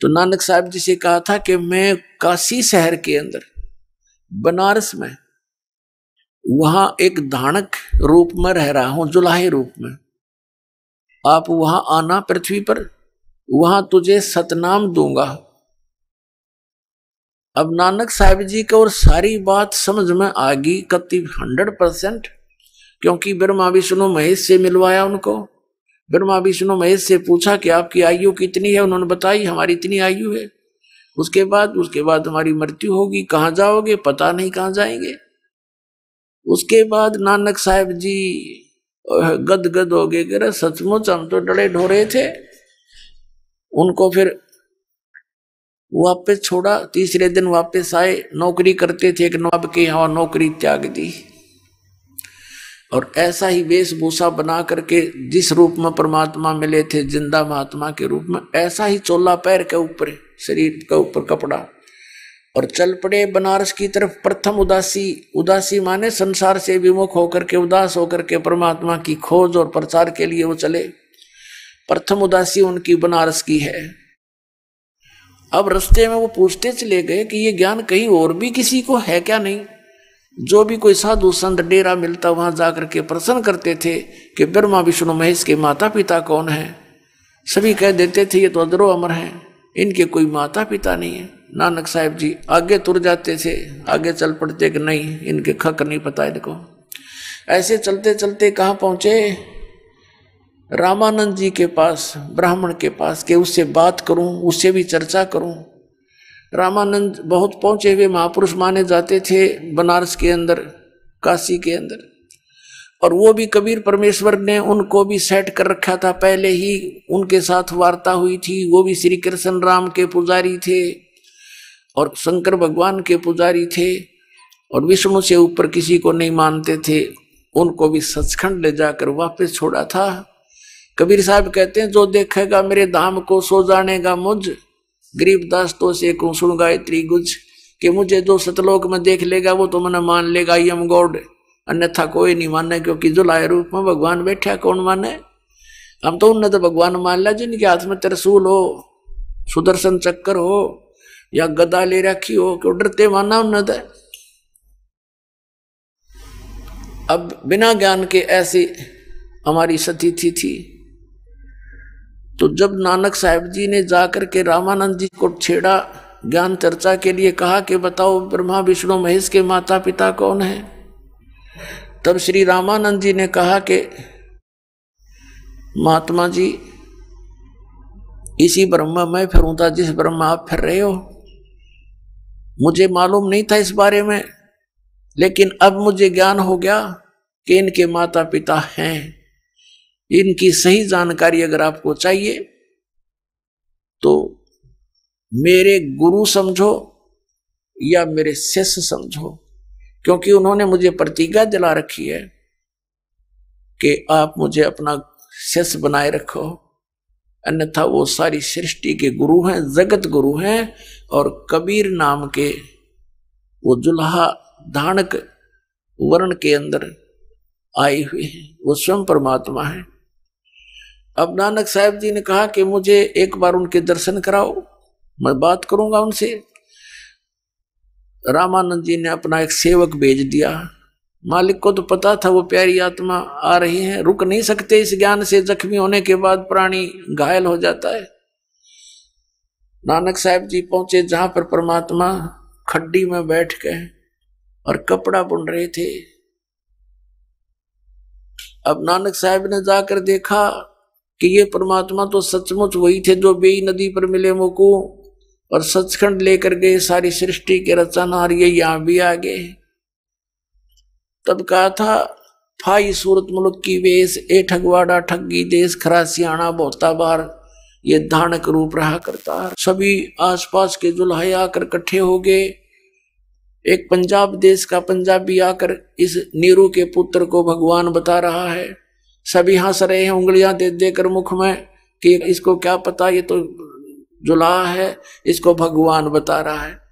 तो नानक साहब जी से कहा था कि मैं काशी शहर के अंदर बनारस में वहां एक धानक रूप में रह रहा हूं जुलाहे रूप में आप वहां आना पृथ्वी पर वहां तुझे सतनाम दूंगा अब नानक साहब जी को और सारी बात समझ में आ गई कति हंड्रेड परसेंट क्योंकि ब्रह्मा विष्णु महेश से मिलवाया उनको ब्रह्मा विष्णु महेश से पूछा कि आपकी आयु कितनी है उन्होंने बताई हमारी इतनी आयु है उसके बाद उसके बाद हमारी मृत्यु होगी कहाँ जाओगे पता नहीं कहाँ जाएंगे उसके बाद नानक साहब जी गद हो गए रहे सचमुच हम तो डड़े ढोरे थे उनको फिर वापस छोड़ा तीसरे दिन वापस आए नौकरी करते थे एक नवाब के यहाँ नौकरी त्याग दी और ऐसा ही वेशभूषा बना करके जिस रूप में परमात्मा मिले थे जिंदा महात्मा के रूप में ऐसा ही चोला पैर के ऊपर शरीर के ऊपर कपड़ा और चल पड़े बनारस की तरफ प्रथम उदासी उदासी माने संसार से विमुख होकर के उदास होकर के परमात्मा की खोज और प्रचार के लिए वो चले प्रथम उदासी उनकी बनारस की है अब रस्ते में वो पूछते चले गए कि ये ज्ञान कहीं और भी किसी को है क्या नहीं जो भी कोई साधु संत डेरा मिलता वहां जाकर के प्रसन्न करते थे कि ब्रह्मा विष्णु महेश के माता पिता कौन है सभी कह देते थे ये तो अदरो अमर हैं इनके कोई माता पिता नहीं है नानक साहब जी आगे तुर जाते थे आगे चल पड़ते कि नहीं इनके खक नहीं पता इनको ऐसे चलते चलते कहाँ पहुँचे रामानंद जी के पास ब्राह्मण के पास के उससे बात करूं उससे भी चर्चा करूं रामानंद बहुत पहुंचे हुए महापुरुष माने जाते थे बनारस के अंदर काशी के अंदर और वो भी कबीर परमेश्वर ने उनको भी सेट कर रखा था पहले ही उनके साथ वार्ता हुई थी वो भी श्री कृष्ण राम के पुजारी थे और शंकर भगवान के पुजारी थे और विष्णु से ऊपर किसी को नहीं मानते थे उनको भी सचखंड ले जाकर वापस छोड़ा था कबीर साहब कहते हैं जो देखेगा मेरे धाम को सो जानेगा मुझ दास तो से कुसुण गायत्री गुज कि मुझे जो सतलोक में देख लेगा वो तो मैंने मान लेगा यम गॉड अन्यथा कोई नहीं माने क्योंकि जो लाए रूप में भगवान बैठा कौन माने हम तो उन भगवान मान लिया जिनके हाथ में त्रसूल हो सुदर्शन चक्कर हो या गदा ले रखी हो क्यों डरते माना उन्नत है अब बिना ज्ञान के ऐसी हमारी सती थी तो जब नानक साहब जी ने जाकर के रामानंद जी को छेड़ा ज्ञान चर्चा के लिए कहा कि बताओ ब्रह्मा विष्णु महेश के माता पिता कौन है तब श्री रामानंद जी ने कहा कि महात्मा जी इसी ब्रह्मा मैं फिरूंता जिस ब्रह्मा आप फिर रहे हो मुझे मालूम नहीं था इस बारे में लेकिन अब मुझे ज्ञान हो गया कि इनके माता पिता हैं इनकी सही जानकारी अगर आपको चाहिए तो मेरे गुरु समझो या मेरे शिष्य समझो क्योंकि उन्होंने मुझे प्रतिज्ञा दिला रखी है कि आप मुझे अपना शिष्य बनाए रखो अन्यथा वो सारी सृष्टि के गुरु हैं जगत गुरु हैं और कबीर नाम के वो जुल्हा धानक वर्ण के अंदर आए हुए हैं वो स्वयं परमात्मा है अब नानक साहब जी ने कहा कि मुझे एक बार उनके दर्शन कराओ मैं बात करूंगा उनसे रामानंद जी ने अपना एक सेवक भेज दिया मालिक को तो पता था वो प्यारी आत्मा आ रही है रुक नहीं सकते इस ज्ञान से जख्मी होने के बाद प्राणी घायल हो जाता है नानक साहब जी पहुंचे जहां पर परमात्मा खड्डी में बैठ गए और कपड़ा बुन रहे थे अब नानक साहब ने जाकर देखा कि ये परमात्मा तो सचमुच वही थे जो बेई नदी पर मिले मुकू और सचखंड लेकर गए सारी सृष्टि के रचना और ये यहां भी आ गए तब कहा था फाई सूरत मुल्क की वेश ए ठगवाड़ा ठगी देश खरा सियाणा बहुता बार ये धानक रूप रहा करता सभी आसपास के दुल्हाए आकर इकट्ठे हो गए एक पंजाब देश का पंजाबी आकर इस नीरू के पुत्र को भगवान बता रहा है सभी हंस रहे हैं उंगलियां दे देकर मुख में कि इसको क्या पता ये तो जुलाहा है इसको भगवान बता रहा है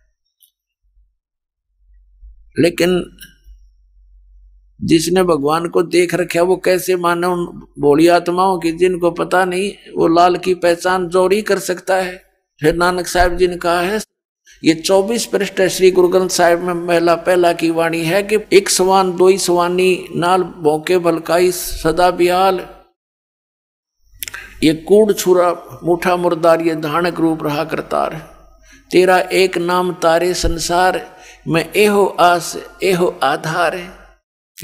लेकिन जिसने भगवान को देख रखा वो कैसे माने उन बोली आत्माओं की जिनको पता नहीं वो लाल की पहचान जोर कर सकता है फिर नानक साहब जी ने कहा है ये चौबीस पृष्ठ श्री गुरु ग्रंथ साहिब में महिला पहला की वाणी है कि एक सवान दो ही सवानी नाल भोंके भलकाई सदा बिहाल ये कूड़ छुरा मुठा मुर्दार ये धानक रूप रहा करतार तेरा एक नाम तारे संसार में एहो आस एहो आधार है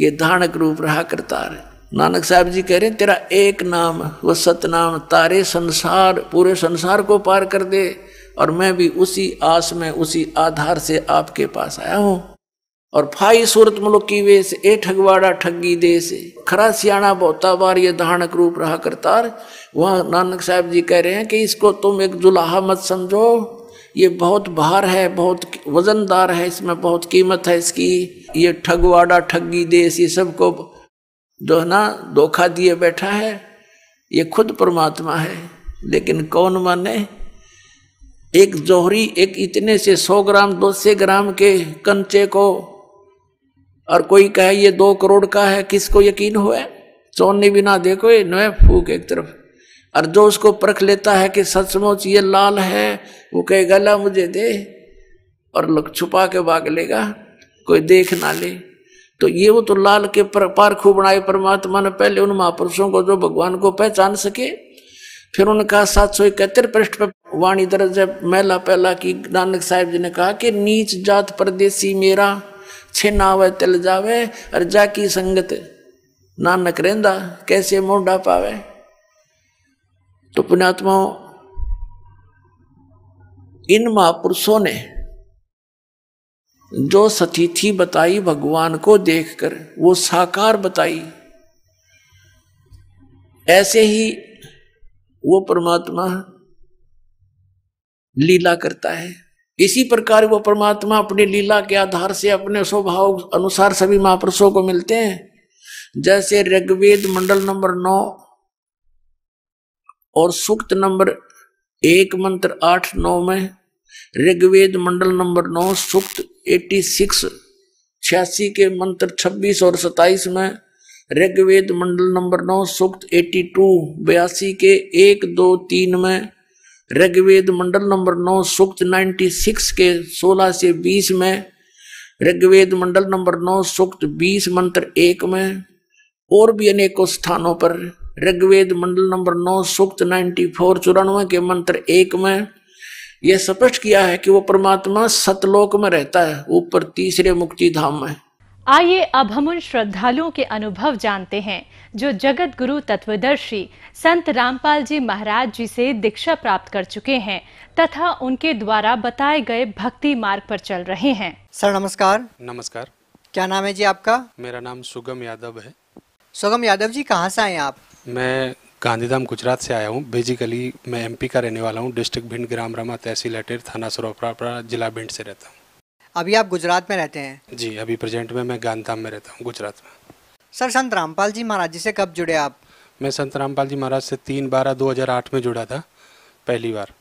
ये धानक रूप रहा करता है नानक साहब जी कह रहे हैं तेरा एक नाम वह सतनाम तारे संसार पूरे संसार को पार कर दे और मैं भी उसी आस में उसी आधार से आपके पास आया हूँ और फाई सूरत मुलुकी वेश ए ठगवाड़ा ठगी से खरा सियाणा बहुता बार ये धानक रूप रहा करतार वहाँ नानक साहब जी कह रहे हैं कि इसको तुम एक जुलाहा मत समझो ये बहुत भार है बहुत वजनदार है इसमें बहुत कीमत है इसकी ये ठगवाड़ा ठगी देश ये सबको जो है ना धोखा दिए बैठा है ये खुद परमात्मा है लेकिन कौन माने एक जोहरी एक इतने से सौ ग्राम दो से ग्राम के कंचे को और कोई कहे ये दो करोड़ का है किसको यकीन हुआ सोने बिना देखो ये नए फूक एक तरफ और जो उसको परख लेता है कि सचमुच ये लाल है वो कहेगा ला मुझे दे और लोग छुपा के भाग लेगा कोई देख ना ले तो ये वो तो लाल के पार खूब बनाए परमात्मा ने पहले उन महापुरुषों को जो भगवान को पहचान सके फिर उनका सात सौ इकहत्तर पृष्ठ पर वाणी दर्ज है मैला पहला की नानक साहेब जी ने कहा कि नीच जात परदेसी मेरा छिनावे तिल जावे और जाकी संगत नानक रेंदा कैसे मोडा पावे तो पुण्यात्माओं इन महापुरुषों ने जो सतीथि बताई भगवान को देखकर वो साकार बताई ऐसे ही वो परमात्मा लीला करता है इसी प्रकार वो परमात्मा अपनी लीला के आधार से अपने स्वभाव अनुसार सभी महापुरुषों को मिलते हैं जैसे ऋग्वेद मंडल नंबर नौ और सूक्त नंबर एक मंत्र आठ नौ में ऋग्वेद मंडल नंबर नौ सूक्त एट्टी सिक्स छियासी के मंत्र छब्बीस और सताइस में ऋग्वेद मंडल नंबर नौ सूक्त एट्टी टू बयासी के एक दो तीन में ऋग्वेद मंडल नंबर नौ सूक्त नाइन्टी सिक्स के सोलह से बीस में ऋग्वेद मंडल नंबर नौ सूक्त बीस मंत्र एक में और भी अनेकों स्थानों पर ऋग्वेद मंडल नंबर नौ सूक्त नाइन्टी फोर चौरानवे के मंत्र एक में यह स्पष्ट किया है कि वो परमात्मा सतलोक में रहता है ऊपर तीसरे मुक्ति धाम में आइए अब हम उन श्रद्धालुओं के अनुभव जानते हैं जो जगत गुरु तत्वदर्शी संत रामपाल जी महाराज जी से दीक्षा प्राप्त कर चुके हैं तथा उनके द्वारा बताए गए भक्ति मार्ग पर चल रहे हैं सर नमस्कार नमस्कार क्या नाम है जी आपका मेरा नाम सुगम यादव है सुगम यादव जी कहाँ से आए आप मैं गांधीधाम गुजरात से आया हूँ बेसिकली मैं एमपी का रहने वाला हूँ डिस्ट्रिक्ट भिंड ग्राम रमा तहसील अटेर थाना सरोपरापरा जिला भिंड से रहता हूँ अभी आप गुजरात में रहते हैं जी अभी प्रेजेंट में मैं गांधीधाम में रहता हूँ गुजरात में सर संत रामपाल जी महाराज जी से कब जुड़े आप मैं संत रामपाल जी महाराज से तीन बारह दो हज़ार आठ में जुड़ा था पहली बार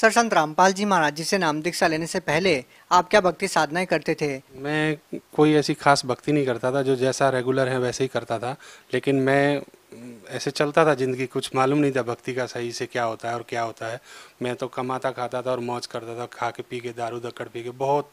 सर संत रामपाल जी महाराज जी से नाम दीक्षा लेने से पहले आप क्या भक्ति साधनाएं करते थे मैं कोई ऐसी खास भक्ति नहीं करता था जो जैसा रेगुलर है वैसे ही करता था लेकिन मैं ऐसे चलता था ज़िंदगी कुछ मालूम नहीं था भक्ति का सही से क्या होता है और क्या होता है मैं तो कमाता खाता था और मौज करता था खा के पी के दारू दक्कड़ पी के बहुत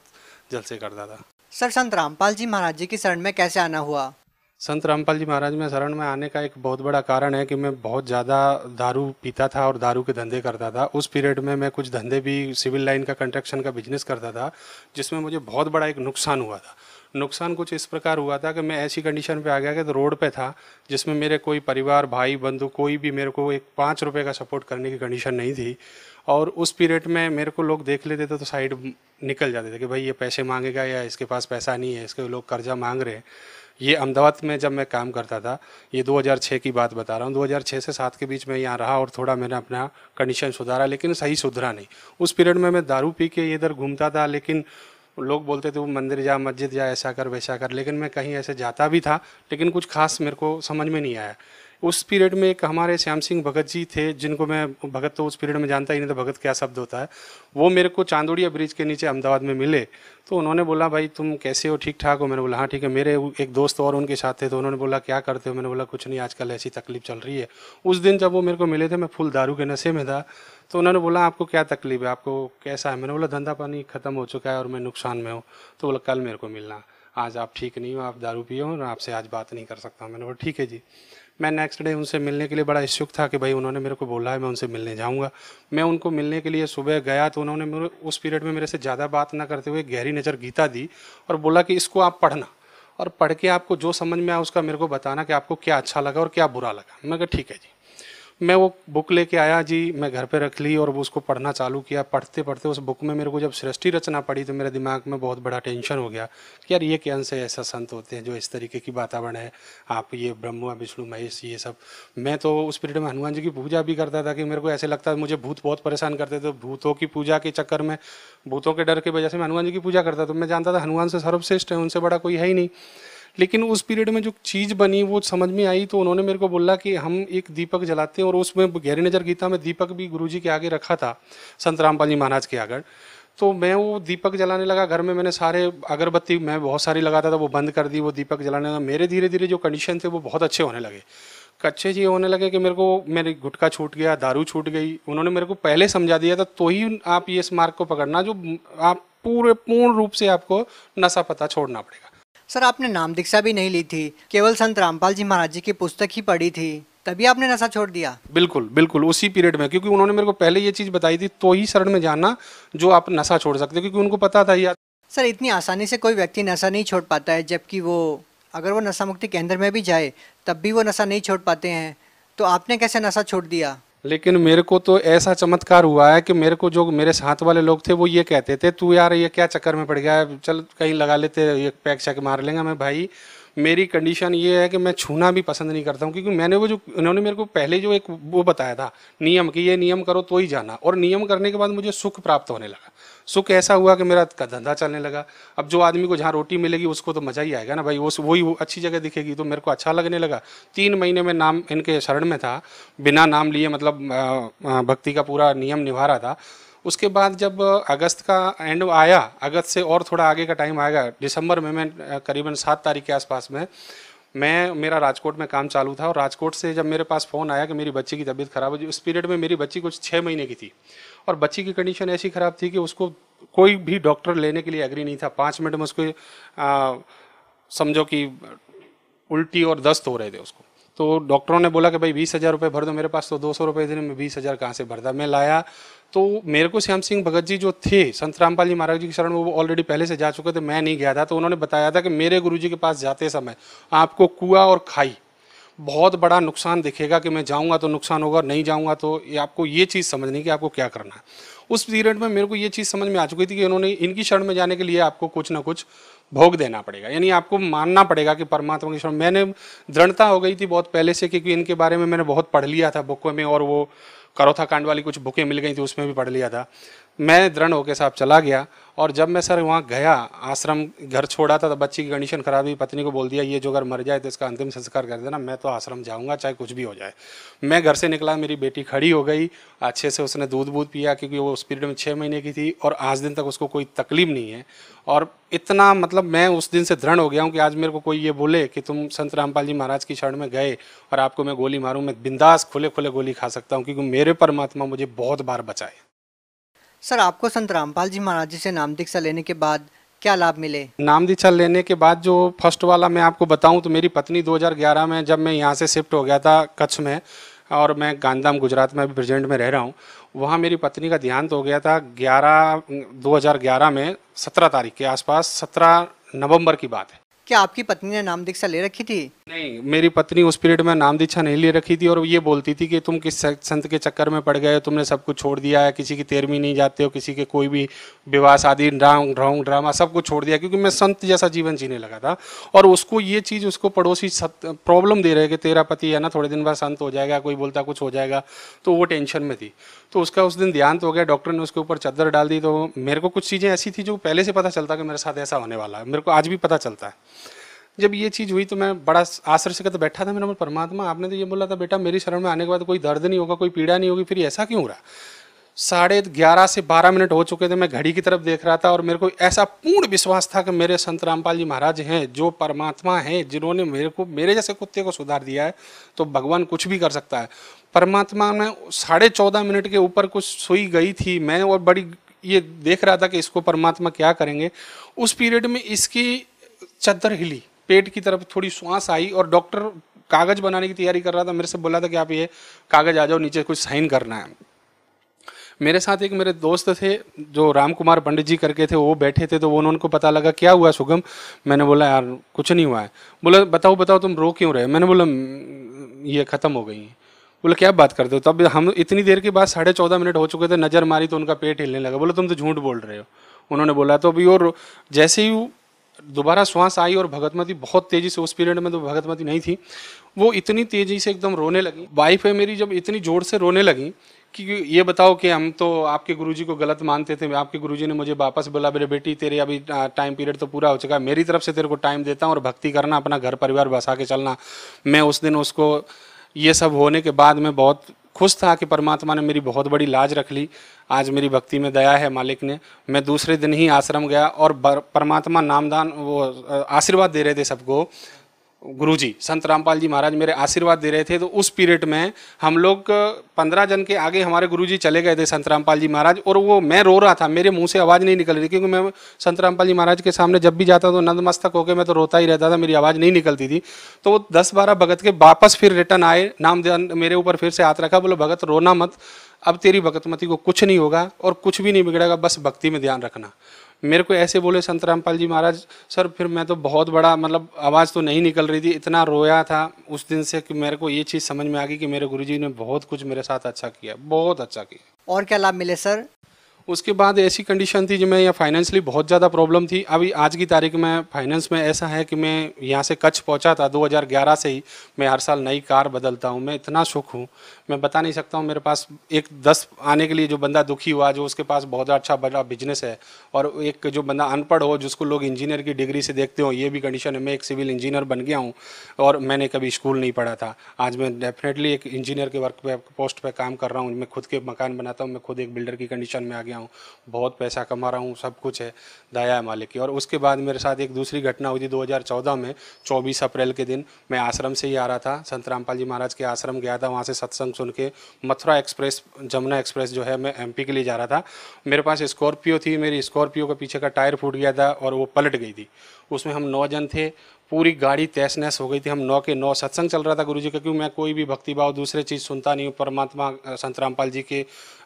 जलसे करता था सर संत रामपाल जी महाराज जी की शरण में कैसे आना हुआ संत रामपाल जी महाराज में शरण में आने का एक बहुत बड़ा कारण है कि मैं बहुत ज़्यादा दारू पीता था और दारू के धंधे करता था उस पीरियड में मैं कुछ धंधे भी सिविल लाइन का कंस्ट्रक्शन का बिजनेस करता था जिसमें मुझे बहुत बड़ा एक नुकसान हुआ था नुकसान कुछ इस प्रकार हुआ था कि मैं ऐसी कंडीशन पे आ गया कि तो रोड पे था जिसमें मेरे कोई परिवार भाई बंधु कोई भी मेरे को एक पाँच रुपये का सपोर्ट करने की कंडीशन नहीं थी और उस पीरियड में मेरे को लोग देख लेते थे तो साइड निकल जाते थे कि भाई ये पैसे मांगेगा या इसके पास पैसा नहीं है इसके लोग कर्जा मांग रहे हैं ये अहमदाबाद में जब मैं काम करता था ये 2006 की बात बता रहा हूँ 2006 से सात के बीच में यहाँ रहा और थोड़ा मैंने अपना कंडीशन सुधारा लेकिन सही सुधरा नहीं उस पीरियड में मैं दारू पी के इधर घूमता था लेकिन लोग बोलते थे वो मंदिर जा मस्जिद जा ऐसा कर वैसा कर लेकिन मैं कहीं ऐसे जाता भी था लेकिन कुछ खास मेरे को समझ में नहीं आया उस पीरियड में एक हमारे श्याम सिंह भगत जी थे जिनको मैं भगत तो उस पीरियड में जानता ही नहीं था भगत क्या शब्द होता है वो मेरे को चांदोड़िया ब्रिज के नीचे अहमदाबाद में मिले तो उन्होंने बोला भाई तुम कैसे हो ठीक ठाक हो मैंने बोला हाँ ठीक है मेरे एक दोस्त और उनके साथ थे तो उन्होंने बोला क्या करते हो मैंने बोला कुछ नहीं आजकल ऐसी तकलीफ चल रही है उस दिन जब वो मेरे को मिले थे मैं फुल दारू के नशे में था तो उन्होंने बोला आपको क्या तकलीफ है आपको कैसा है मैंने बोला धंधा पानी ख़त्म हो चुका है और मैं नुकसान में हूँ तो बोला कल मेरे को मिलना आज आप ठीक नहीं हो आप दारू पिए हो और आपसे आज बात नहीं कर सकता मैंने बोला ठीक है जी मैं नेक्स्ट डे उनसे मिलने के लिए बड़ा इच्छुक था कि भाई उन्होंने मेरे को बोला है मैं उनसे मिलने जाऊँगा मैं उनको मिलने के लिए सुबह गया तो उन्होंने मेरे उस पीरियड में मेरे से ज़्यादा बात ना करते हुए गहरी नज़र गीता दी और बोला कि इसको आप पढ़ना और पढ़ के आपको जो समझ में आया उसका मेरे को बताना कि आपको क्या अच्छा लगा और क्या बुरा लगा मैं कहा ठीक है जी मैं वो बुक लेके आया जी मैं घर पे रख ली और वो उसको पढ़ना चालू किया पढ़ते पढ़ते उस बुक में मेरे को जब सृष्टि रचना पड़ी तो मेरे दिमाग में बहुत बड़ा टेंशन हो गया कि यार ये कैन से ऐसा संत होते हैं जो इस तरीके की वातावरण है आप ये ब्रह्मा विष्णु महेश ये सब मैं तो उस पीरियड में हनुमान जी की पूजा भी करता था कि मेरे को ऐसे लगता मुझे भूत बहुत परेशान करते थे भूतों की पूजा के चक्कर में भूतों के डर की वजह से मैं हनुमान जी की पूजा करता तो मैं जानता था हनुमान से सर्वश्रेष्ठ है उनसे बड़ा कोई है ही नहीं लेकिन उस पीरियड में जो चीज़ बनी वो समझ में आई तो उन्होंने मेरे को बोला कि हम एक दीपक जलाते हैं और उसमें गहरी नज़र गीता में दीपक भी गुरु के आगे रखा था संत रामपाल जी महाराज के आगे तो मैं वो दीपक जलाने लगा घर में मैंने सारे अगरबत्ती मैं बहुत सारी लगाता था वो बंद कर दी वो दीपक जलाने लगा मेरे धीरे धीरे जो कंडीशन थे वो बहुत अच्छे होने लगे कच्चे जी होने लगे कि मेरे को मेरे गुटका छूट गया दारू छूट गई उन्होंने मेरे को पहले समझा दिया था तो ही आप ये इस मार्ग को पकड़ना जो आप पूरे पूर्ण रूप से आपको नशा पता छोड़ना पड़ेगा सर आपने नाम दीक्षा भी नहीं ली थी केवल संत रामपाल जी महाराज जी की पुस्तक ही पढ़ी थी तभी आपने नशा छोड़ दिया बिल्कुल बिल्कुल उसी पीरियड में क्योंकि उन्होंने मेरे को पहले ये चीज़ बताई थी तो ही शरण में जाना जो आप नशा छोड़ सकते क्योंकि उनको पता था यार सर इतनी आसानी से कोई व्यक्ति नशा नहीं छोड़ पाता है जबकि वो अगर वो नशा मुक्ति केंद्र में भी जाए तब भी वो नशा नहीं छोड़ पाते हैं तो आपने कैसे नशा छोड़ दिया लेकिन मेरे को तो ऐसा चमत्कार हुआ है कि मेरे को जो मेरे साथ वाले लोग थे वो ये कहते थे तू यार ये क्या चक्कर में पड़ गया है चल कहीं लगा लेते ये पैक शैक मार लेंगे मैं भाई मेरी कंडीशन ये है कि मैं छूना भी पसंद नहीं करता हूँ क्योंकि मैंने वो जो उन्होंने मेरे को पहले जो एक वो बताया था नियम कि ये नियम करो तो ही जाना और नियम करने के बाद मुझे सुख प्राप्त होने लगा सुख ऐसा हुआ कि मेरा धंधा चलने लगा अब जो आदमी को जहाँ रोटी मिलेगी उसको तो मज़ा ही आएगा ना भाई वो वही अच्छी जगह दिखेगी तो मेरे को अच्छा लगने लगा तीन महीने में नाम इनके शरण में था बिना नाम लिए मतलब भक्ति का पूरा नियम निभा रहा था उसके बाद जब अगस्त का एंड आया अगस्त से और थोड़ा आगे का टाइम आएगा दिसंबर में मैं करीबन सात तारीख के आसपास में मैं मेरा राजकोट में काम चालू था और राजकोट से जब मेरे पास फ़ोन आया कि मेरी बच्ची की तबीयत खराब हो उस पीरियड में मेरी बच्ची कुछ छः महीने की थी और बच्ची की कंडीशन ऐसी ख़राब थी कि उसको कोई भी डॉक्टर लेने के लिए एग्री नहीं था पाँच मिनट में उसको समझो कि उल्टी और दस्त हो रहे थे उसको तो डॉक्टरों ने बोला कि भाई बीस हज़ार रुपये भर दो मेरे पास तो दो सौ रुपये देने में बीस हज़ार कहाँ से भरता मैं लाया तो मेरे को श्याम सिंह भगत जी जो थे संत रामपाल जी महाराज जी की शरण वो ऑलरेडी पहले से जा चुके थे मैं नहीं गया था तो उन्होंने बताया था कि मेरे गुरु जी के पास जाते समय आपको कुआ और खाई बहुत बड़ा नुकसान दिखेगा कि मैं जाऊँगा तो नुकसान होगा नहीं जाऊंगा तो ये आपको ये चीज़ समझनी कि आपको क्या करना है उस पीरियड में मेरे को ये चीज़ समझ में आ चुकी थी कि इन्होंने इनकी शरण में जाने के लिए आपको कुछ ना कुछ भोग देना पड़ेगा यानी आपको मानना पड़ेगा कि परमात्मा की शरण मैंने दृढ़ता हो गई थी बहुत पहले से क्योंकि इनके बारे में मैंने बहुत पढ़ लिया था बुकों में और वो करोथा कांड वाली कुछ बुकें मिल गई थी उसमें भी पढ़ लिया था मैं दृढ़ होकर साहब चला गया और जब मैं सर वहाँ गया आश्रम घर छोड़ा था तो बच्ची की कंडीशन खराब हुई पत्नी को बोल दिया ये जो अगर मर जाए तो इसका अंतिम संस्कार कर देना मैं तो आश्रम जाऊँगा चाहे कुछ भी हो जाए मैं घर से निकला मेरी बेटी खड़ी हो गई अच्छे से उसने दूध वूध पिया क्योंकि वो उस पीरियड में छः महीने की थी और आज दिन तक उसको कोई तकलीफ नहीं है और इतना मतलब मैं उस दिन से दृढ़ हो गया हूँ कि आज मेरे को कोई ये बोले कि तुम संत रामपाल जी महाराज की शरण में गए और आपको मैं गोली मारूँ मैं बिंदास खुले खुले गोली खा सकता हूँ क्योंकि मेरे परमात्मा मुझे बहुत बार बचाए सर आपको संत रामपाल जी महाराज जी से नाम दीक्षा लेने के बाद क्या लाभ मिले नाम दीक्षा लेने के बाद जो फर्स्ट वाला मैं आपको बताऊं तो मेरी पत्नी 2011 में जब मैं यहाँ से शिफ्ट हो गया था कच्छ में और मैं गांधीधाम गुजरात में अभी प्रेजेंट में रह रहा हूँ वहाँ मेरी पत्नी का देहांत हो गया था ग्यारह दो में सत्रह तारीख के आसपास सत्रह नवम्बर की बात है क्या आपकी पत्नी ने नाम दीक्षा ले रखी थी नहीं मेरी पत्नी उस पीरियड में नाम दीक्षा नहीं ले रखी थी और ये बोलती थी कि तुम किस संत के चक्कर में पड़ गए हो तुमने सब कुछ छोड़ दिया है किसी की तेरहवीं नहीं जाते हो किसी के कोई भी विवाह शादी ड्रांग ड्राम ड्रामा सब कुछ छोड़ दिया क्योंकि मैं संत जैसा जीवन जीने लगा था और उसको ये चीज़ उसको पड़ोसी प्रॉब्लम दे रहे कि तेरा पति है ना थोड़े दिन बाद संत हो जाएगा कोई बोलता कुछ हो जाएगा तो वो टेंशन में थी तो उसका उस दिन देहांत हो गया डॉक्टर ने उसके ऊपर चादर डाल दी तो मेरे को कुछ चीज़ें ऐसी थी जो पहले से पता चलता कि मेरे साथ ऐसा होने वाला है मेरे को आज भी पता चलता है जब ये चीज़ हुई तो मैं बड़ा आश्रय आश्चर्यगत बैठा था मेरा बोला परमात्मा आपने तो ये बोला था बेटा मेरी शरण में आने के बाद कोई दर्द नहीं होगा कोई पीड़ा नहीं होगी फिर ऐसा क्यों हो रहा साढ़े ग्यारह से बारह मिनट हो चुके थे मैं घड़ी की तरफ देख रहा था और मेरे को ऐसा पूर्ण विश्वास था कि मेरे संत रामपाल जी महाराज हैं जो परमात्मा हैं जिन्होंने मेरे को मेरे जैसे कुत्ते को सुधार दिया है तो भगवान कुछ भी कर सकता है परमात्मा में साढ़े चौदह मिनट के ऊपर कुछ सुई गई थी मैं और बड़ी ये देख रहा था कि इसको परमात्मा क्या करेंगे उस पीरियड में इसकी चद्दर हिली पेट की तरफ थोड़ी श्वास आई और डॉक्टर कागज बनाने की तैयारी कर रहा था मेरे से बोला था कि आप ये कागज आ जाओ नीचे कुछ साइन करना है मेरे साथ एक मेरे दोस्त थे जो राम कुमार पंडित जी करके थे वो बैठे थे तो वो उन्होंने पता लगा क्या हुआ सुगम मैंने बोला यार कुछ नहीं हुआ है बोला बताओ बताओ तुम रो क्यों रहे मैंने बोला ये ख़त्म हो गई है बोले क्या बात करते हो तब हम इतनी देर के बाद साढ़े चौदह मिनट हो चुके थे नज़र मारी तो उनका पेट हिलने लगा बोले तुम तो झूठ बोल रहे हो उन्होंने बोला तो अभी और जैसे ही दोबारा श्वास आई और भगतमती बहुत तेज़ी से उस पीरियड में तो भगतमती नहीं थी वो इतनी तेज़ी से एकदम रोने लगी वाइफ है मेरी जब इतनी ज़ोर से रोने लगी कि ये बताओ कि हम तो आपके गुरुजी को गलत मानते थे आपके गुरुजी ने मुझे वापस बोला मेरे बेटी तेरे अभी टाइम पीरियड तो पूरा हो चुका है मेरी तरफ से तेरे को टाइम देता हूँ और भक्ति करना अपना घर परिवार बसा के चलना मैं उस दिन उसको ये सब होने के बाद मैं बहुत खुश था कि परमात्मा ने मेरी बहुत बड़ी लाज रख ली आज मेरी भक्ति में दया है मालिक ने मैं दूसरे दिन ही आश्रम गया और परमात्मा नामदान वो आशीर्वाद दे रहे थे सबको गुरु जी संत रामपाल जी महाराज मेरे आशीर्वाद दे रहे थे तो उस पीरियड में हम लोग पंद्रह जन के आगे हमारे गुरु जी चले गए थे संत रामपाल जी महाराज और वो मैं रो रहा था मेरे मुंह से आवाज़ नहीं निकल रही क्योंकि मैं संत रामपाल जी महाराज के सामने जब भी जाता तो मस्तक होकर मैं तो रोता ही रहता था मेरी आवाज़ नहीं निकलती थी तो वो दस बारह भगत के वापस फिर रिटर्न आए नाम मेरे ऊपर फिर से हाथ रखा बोलो भगत रोना मत अब तेरी भगतमती को कुछ नहीं होगा और कुछ भी नहीं बिगड़ेगा बस भक्ति में ध्यान रखना मेरे को ऐसे बोले संत रामपाल जी महाराज सर फिर मैं तो बहुत बड़ा मतलब आवाज़ तो नहीं निकल रही थी इतना रोया था उस दिन से कि मेरे को ये चीज़ समझ में आ गई कि मेरे गुरुजी ने बहुत कुछ मेरे साथ अच्छा किया बहुत अच्छा किया और क्या लाभ मिले सर उसके बाद ऐसी कंडीशन थी जो मैं यहाँ फाइनेंशली बहुत ज़्यादा प्रॉब्लम थी अभी आज की तारीख में फाइनेंस में ऐसा है कि मैं यहाँ से कच्छ पहुँचा था 2011 से ही मैं हर साल नई कार बदलता हूँ मैं इतना सुख हूँ मैं बता नहीं सकता हूँ मेरे पास एक दस आने के लिए जो बंदा दुखी हुआ जो उसके पास बहुत अच्छा बड़ा बिजनेस है और एक जो बंदा अनपढ़ हो जिसको लोग इंजीनियर की डिग्री से देखते हो ये भी कंडीशन है मैं एक सिविल इंजीनियर बन गया हूँ और मैंने कभी स्कूल नहीं पढ़ा था आज मैं डेफिनेटली एक इंजीनियर के वर्क पे पोस्ट पर काम कर रहा हूँ मैं खुद के मकान बनाता हूँ मैं खुद एक बिल्डर की कंडीशन में आ गया हूँ बहुत पैसा कमा रहा हूँ सब कुछ है दया है मालिक की और उसके बाद मेरे साथ एक दूसरी घटना हुई थी दो में चौबीस अप्रैल के दिन मैं आश्रम से ही आ रहा था संत रामपाल जी महाराज के आश्रम गया था वहाँ से सत्संग सुन के मथुरा एक्सप्रेस जमुना एक्सप्रेस जो है मैं एमपी के लिए जा रहा था मेरे पास स्कॉर्पियो थी मेरी स्कॉर्पियो का पीछे का टायर फूट गया था और वो पलट गई थी उसमें हम नौ जन थे पूरी गाड़ी तहस नहस हो गई थी हम नौ के नौ सत्संग चल रहा था गुरु जी का क्योंकि मैं कोई भी भक्तिभाव दूसरे चीज़ सुनता नहीं हूँ परमात्मा संत रामपाल जी के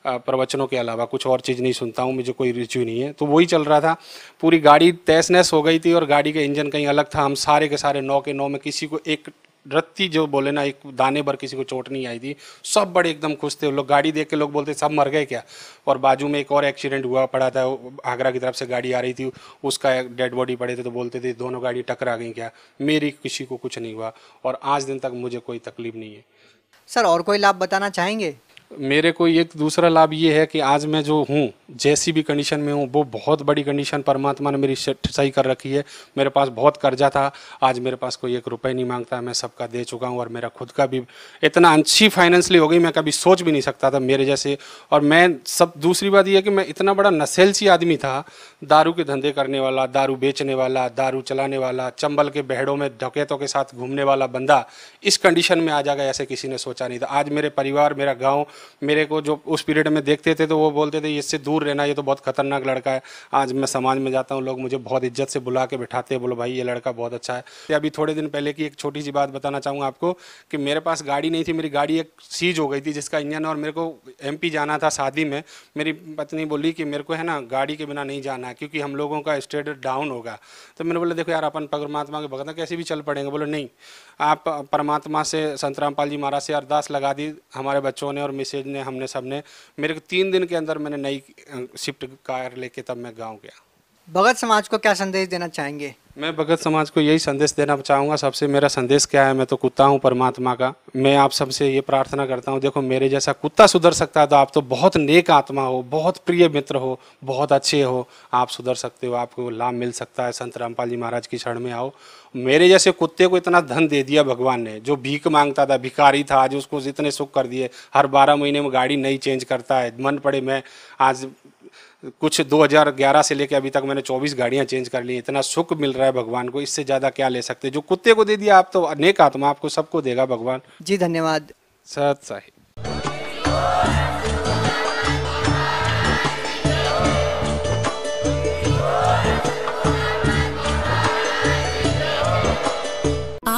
प्रवचनों के अलावा कुछ और चीज़ नहीं सुनता हूँ मुझे कोई रुचि नहीं है तो वही चल रहा था पूरी गाड़ी तहस नहस हो गई थी और गाड़ी का इंजन कहीं अलग था हम सारे के सारे नौ के नौ में किसी को एक रत्ती जो बोले ना एक दाने भर किसी को चोट नहीं आई थी सब बड़े एकदम खुश थे लोग गाड़ी देख के लोग बोलते सब मर गए क्या और बाजू में एक और एक्सीडेंट हुआ पड़ा था आगरा की तरफ से गाड़ी आ रही थी उसका डेड बॉडी पड़े थे तो बोलते थे दोनों गाड़ी टकरा गई क्या मेरी किसी को कुछ नहीं हुआ और आज दिन तक मुझे कोई तकलीफ नहीं है सर और कोई लाभ बताना चाहेंगे मेरे को एक दूसरा लाभ ये है कि आज मैं जो हूँ जैसी भी कंडीशन में हूँ वो बहुत बड़ी कंडीशन परमात्मा ने मेरी सही कर रखी है मेरे पास बहुत कर्जा था आज मेरे पास कोई एक रुपये नहीं मांगता मैं सबका दे चुका हूँ और मेरा खुद का भी इतना अच्छी फाइनेंशली हो गई मैं कभी सोच भी नहीं सकता था मेरे जैसे और मैं सब दूसरी बात यह कि मैं इतना बड़ा नशेलसी आदमी था दारू के धंधे करने वाला दारू बेचने वाला दारू चलाने वाला चंबल के बहड़ों में ढकेतों के साथ घूमने वाला बंदा इस कंडीशन में आ जाएगा ऐसे किसी ने सोचा नहीं था आज मेरे परिवार मेरा गाँव मेरे को जो उस पीरियड में देखते थे तो वो बोलते थे इससे दूर रहना ये तो बहुत खतरनाक लड़का है आज मैं समाज में जाता हूँ लोग मुझे बहुत इज्जत से बुला के बैठाते हैं बोलो भाई ये लड़का बहुत अच्छा है अभी थोड़े दिन पहले की एक छोटी सी बात बताना चाहूँगा आपको कि मेरे पास गाड़ी नहीं थी मेरी गाड़ी एक सीज हो गई थी जिसका इंजन और मेरे को एम जाना था शादी में मेरी पत्नी बोली कि मेरे को है ना गाड़ी के बिना नहीं जाना है क्योंकि हम लोगों का स्टेट डाउन होगा तो मैंने बोला देखो यार अपन परमात्मा के भगत कैसे भी चल पड़ेंगे बोलो नहीं आप परमात्मा से संत रामपाल जी महाराज से अरदास लगा दी हमारे बच्चों ने और मिसेज ने हमने सब ने मेरे को तीन दिन के अंदर मैंने नई शिफ्ट कार लेके तब मैं गाँव गया भगत समाज को क्या संदेश देना चाहेंगे मैं भगत समाज को यही संदेश देना चाहूँगा सबसे मेरा संदेश क्या है मैं तो कुत्ता हूँ परमात्मा का मैं आप सबसे ये प्रार्थना करता हूँ देखो मेरे जैसा कुत्ता सुधर सकता है तो आप तो बहुत नेक आत्मा हो बहुत प्रिय मित्र हो बहुत अच्छे हो आप सुधर सकते हो आपको लाभ मिल सकता है संत रामपाल जी महाराज की क्षण में आओ मेरे जैसे कुत्ते को इतना धन दे दिया भगवान ने जो भीख मांगता था भिखारी था आज उसको इतने सुख कर दिए हर बारह महीने में गाड़ी नहीं चेंज करता है मन पड़े मैं आज कुछ 2011 से लेकर अभी तक मैंने 24 गाड़ियां चेंज कर ली इतना सुख मिल रहा है भगवान को इससे ज़्यादा क्या ले सकते जो कुत्ते को दे दिया आप तो अनेक आत्मा आपको सबको देगा भगवान जी धन्यवाद सत साहिब